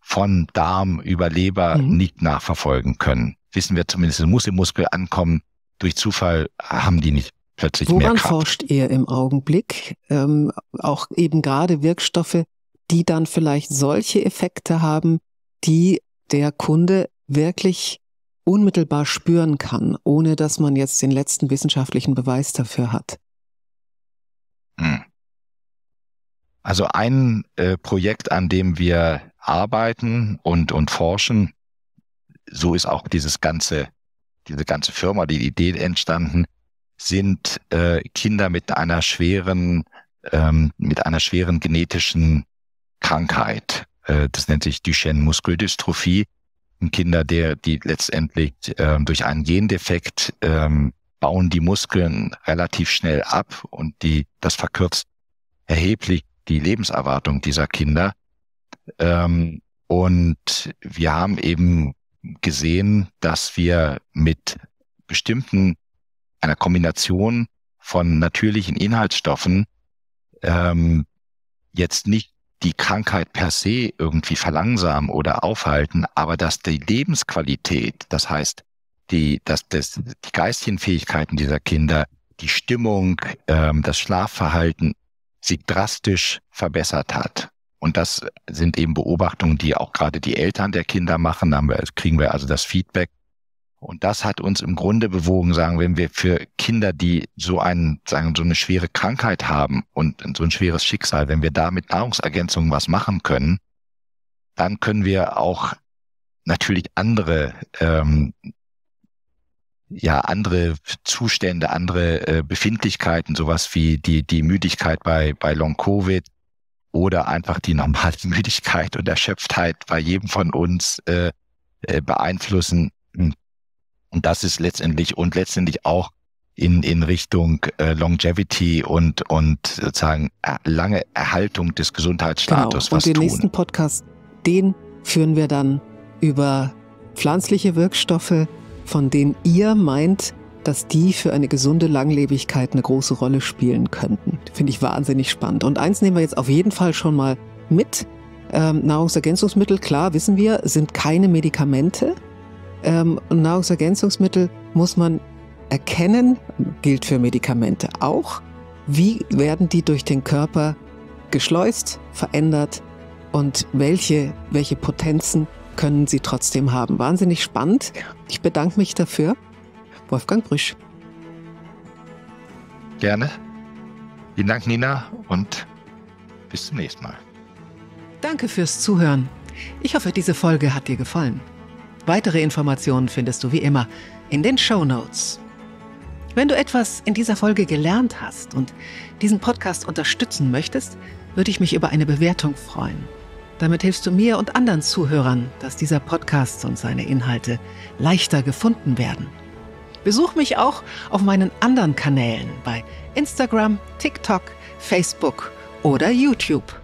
von Darm über Leber mhm. nicht nachverfolgen können. Wissen wir zumindest, es muss im Muskel ankommen. Durch Zufall haben die nicht plötzlich Woran mehr Kraft. forscht ihr im Augenblick? Ähm, auch eben gerade Wirkstoffe, die dann vielleicht solche Effekte haben, die der Kunde wirklich unmittelbar spüren kann, ohne dass man jetzt den letzten wissenschaftlichen Beweis dafür hat. Hm. Also ein äh, Projekt, an dem wir arbeiten und, und forschen, so ist auch dieses ganze, diese ganze Firma, die Idee entstanden, sind äh, Kinder mit einer schweren, ähm, mit einer schweren genetischen Krankheit. Äh, das nennt sich Duchenne Muskeldystrophie Kinder, der, die letztendlich ähm, durch einen Gendefekt ähm, bauen die Muskeln relativ schnell ab und die, das verkürzt erheblich die Lebenserwartung dieser Kinder. Ähm, und wir haben eben gesehen, dass wir mit bestimmten, einer Kombination von natürlichen Inhaltsstoffen ähm, jetzt nicht die Krankheit per se irgendwie verlangsamen oder aufhalten, aber dass die Lebensqualität, das heißt, die, dass das, die geistigen Fähigkeiten dieser Kinder, die Stimmung, ähm, das Schlafverhalten sich drastisch verbessert hat. Und das sind eben Beobachtungen, die auch gerade die Eltern der Kinder machen. Da haben wir, kriegen wir also das Feedback und das hat uns im Grunde bewogen, sagen, wenn wir für Kinder, die so einen, sagen, so eine schwere Krankheit haben und so ein schweres Schicksal, wenn wir da mit Nahrungsergänzungen was machen können, dann können wir auch natürlich andere, ähm, ja, andere Zustände, andere äh, Befindlichkeiten, sowas wie die, die Müdigkeit bei, bei Long Covid oder einfach die normale Müdigkeit und Erschöpftheit bei jedem von uns äh, äh beeinflussen und das ist letztendlich und letztendlich auch in, in Richtung äh, Longevity und, und sozusagen äh, lange Erhaltung des Gesundheitsstatus genau. was Und den tun. nächsten Podcast, den führen wir dann über pflanzliche Wirkstoffe, von denen ihr meint, dass die für eine gesunde Langlebigkeit eine große Rolle spielen könnten. Finde ich wahnsinnig spannend. Und eins nehmen wir jetzt auf jeden Fall schon mal mit. Ähm, Nahrungsergänzungsmittel, klar, wissen wir, sind keine Medikamente. Ähm, Nahrungsergänzungsmittel muss man erkennen, gilt für Medikamente auch. Wie werden die durch den Körper geschleust, verändert und welche, welche Potenzen können sie trotzdem haben? Wahnsinnig spannend. Ich bedanke mich dafür. Wolfgang Brüsch. Gerne. Vielen Dank, Nina, und bis zum nächsten Mal. Danke fürs Zuhören. Ich hoffe, diese Folge hat dir gefallen. Weitere Informationen findest du wie immer in den Show Notes. Wenn du etwas in dieser Folge gelernt hast und diesen Podcast unterstützen möchtest, würde ich mich über eine Bewertung freuen. Damit hilfst du mir und anderen Zuhörern, dass dieser Podcast und seine Inhalte leichter gefunden werden. Besuch mich auch auf meinen anderen Kanälen bei Instagram, TikTok, Facebook oder YouTube.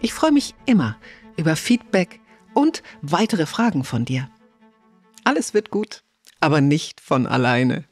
Ich freue mich immer über Feedback und weitere Fragen von dir. Alles wird gut, aber nicht von alleine.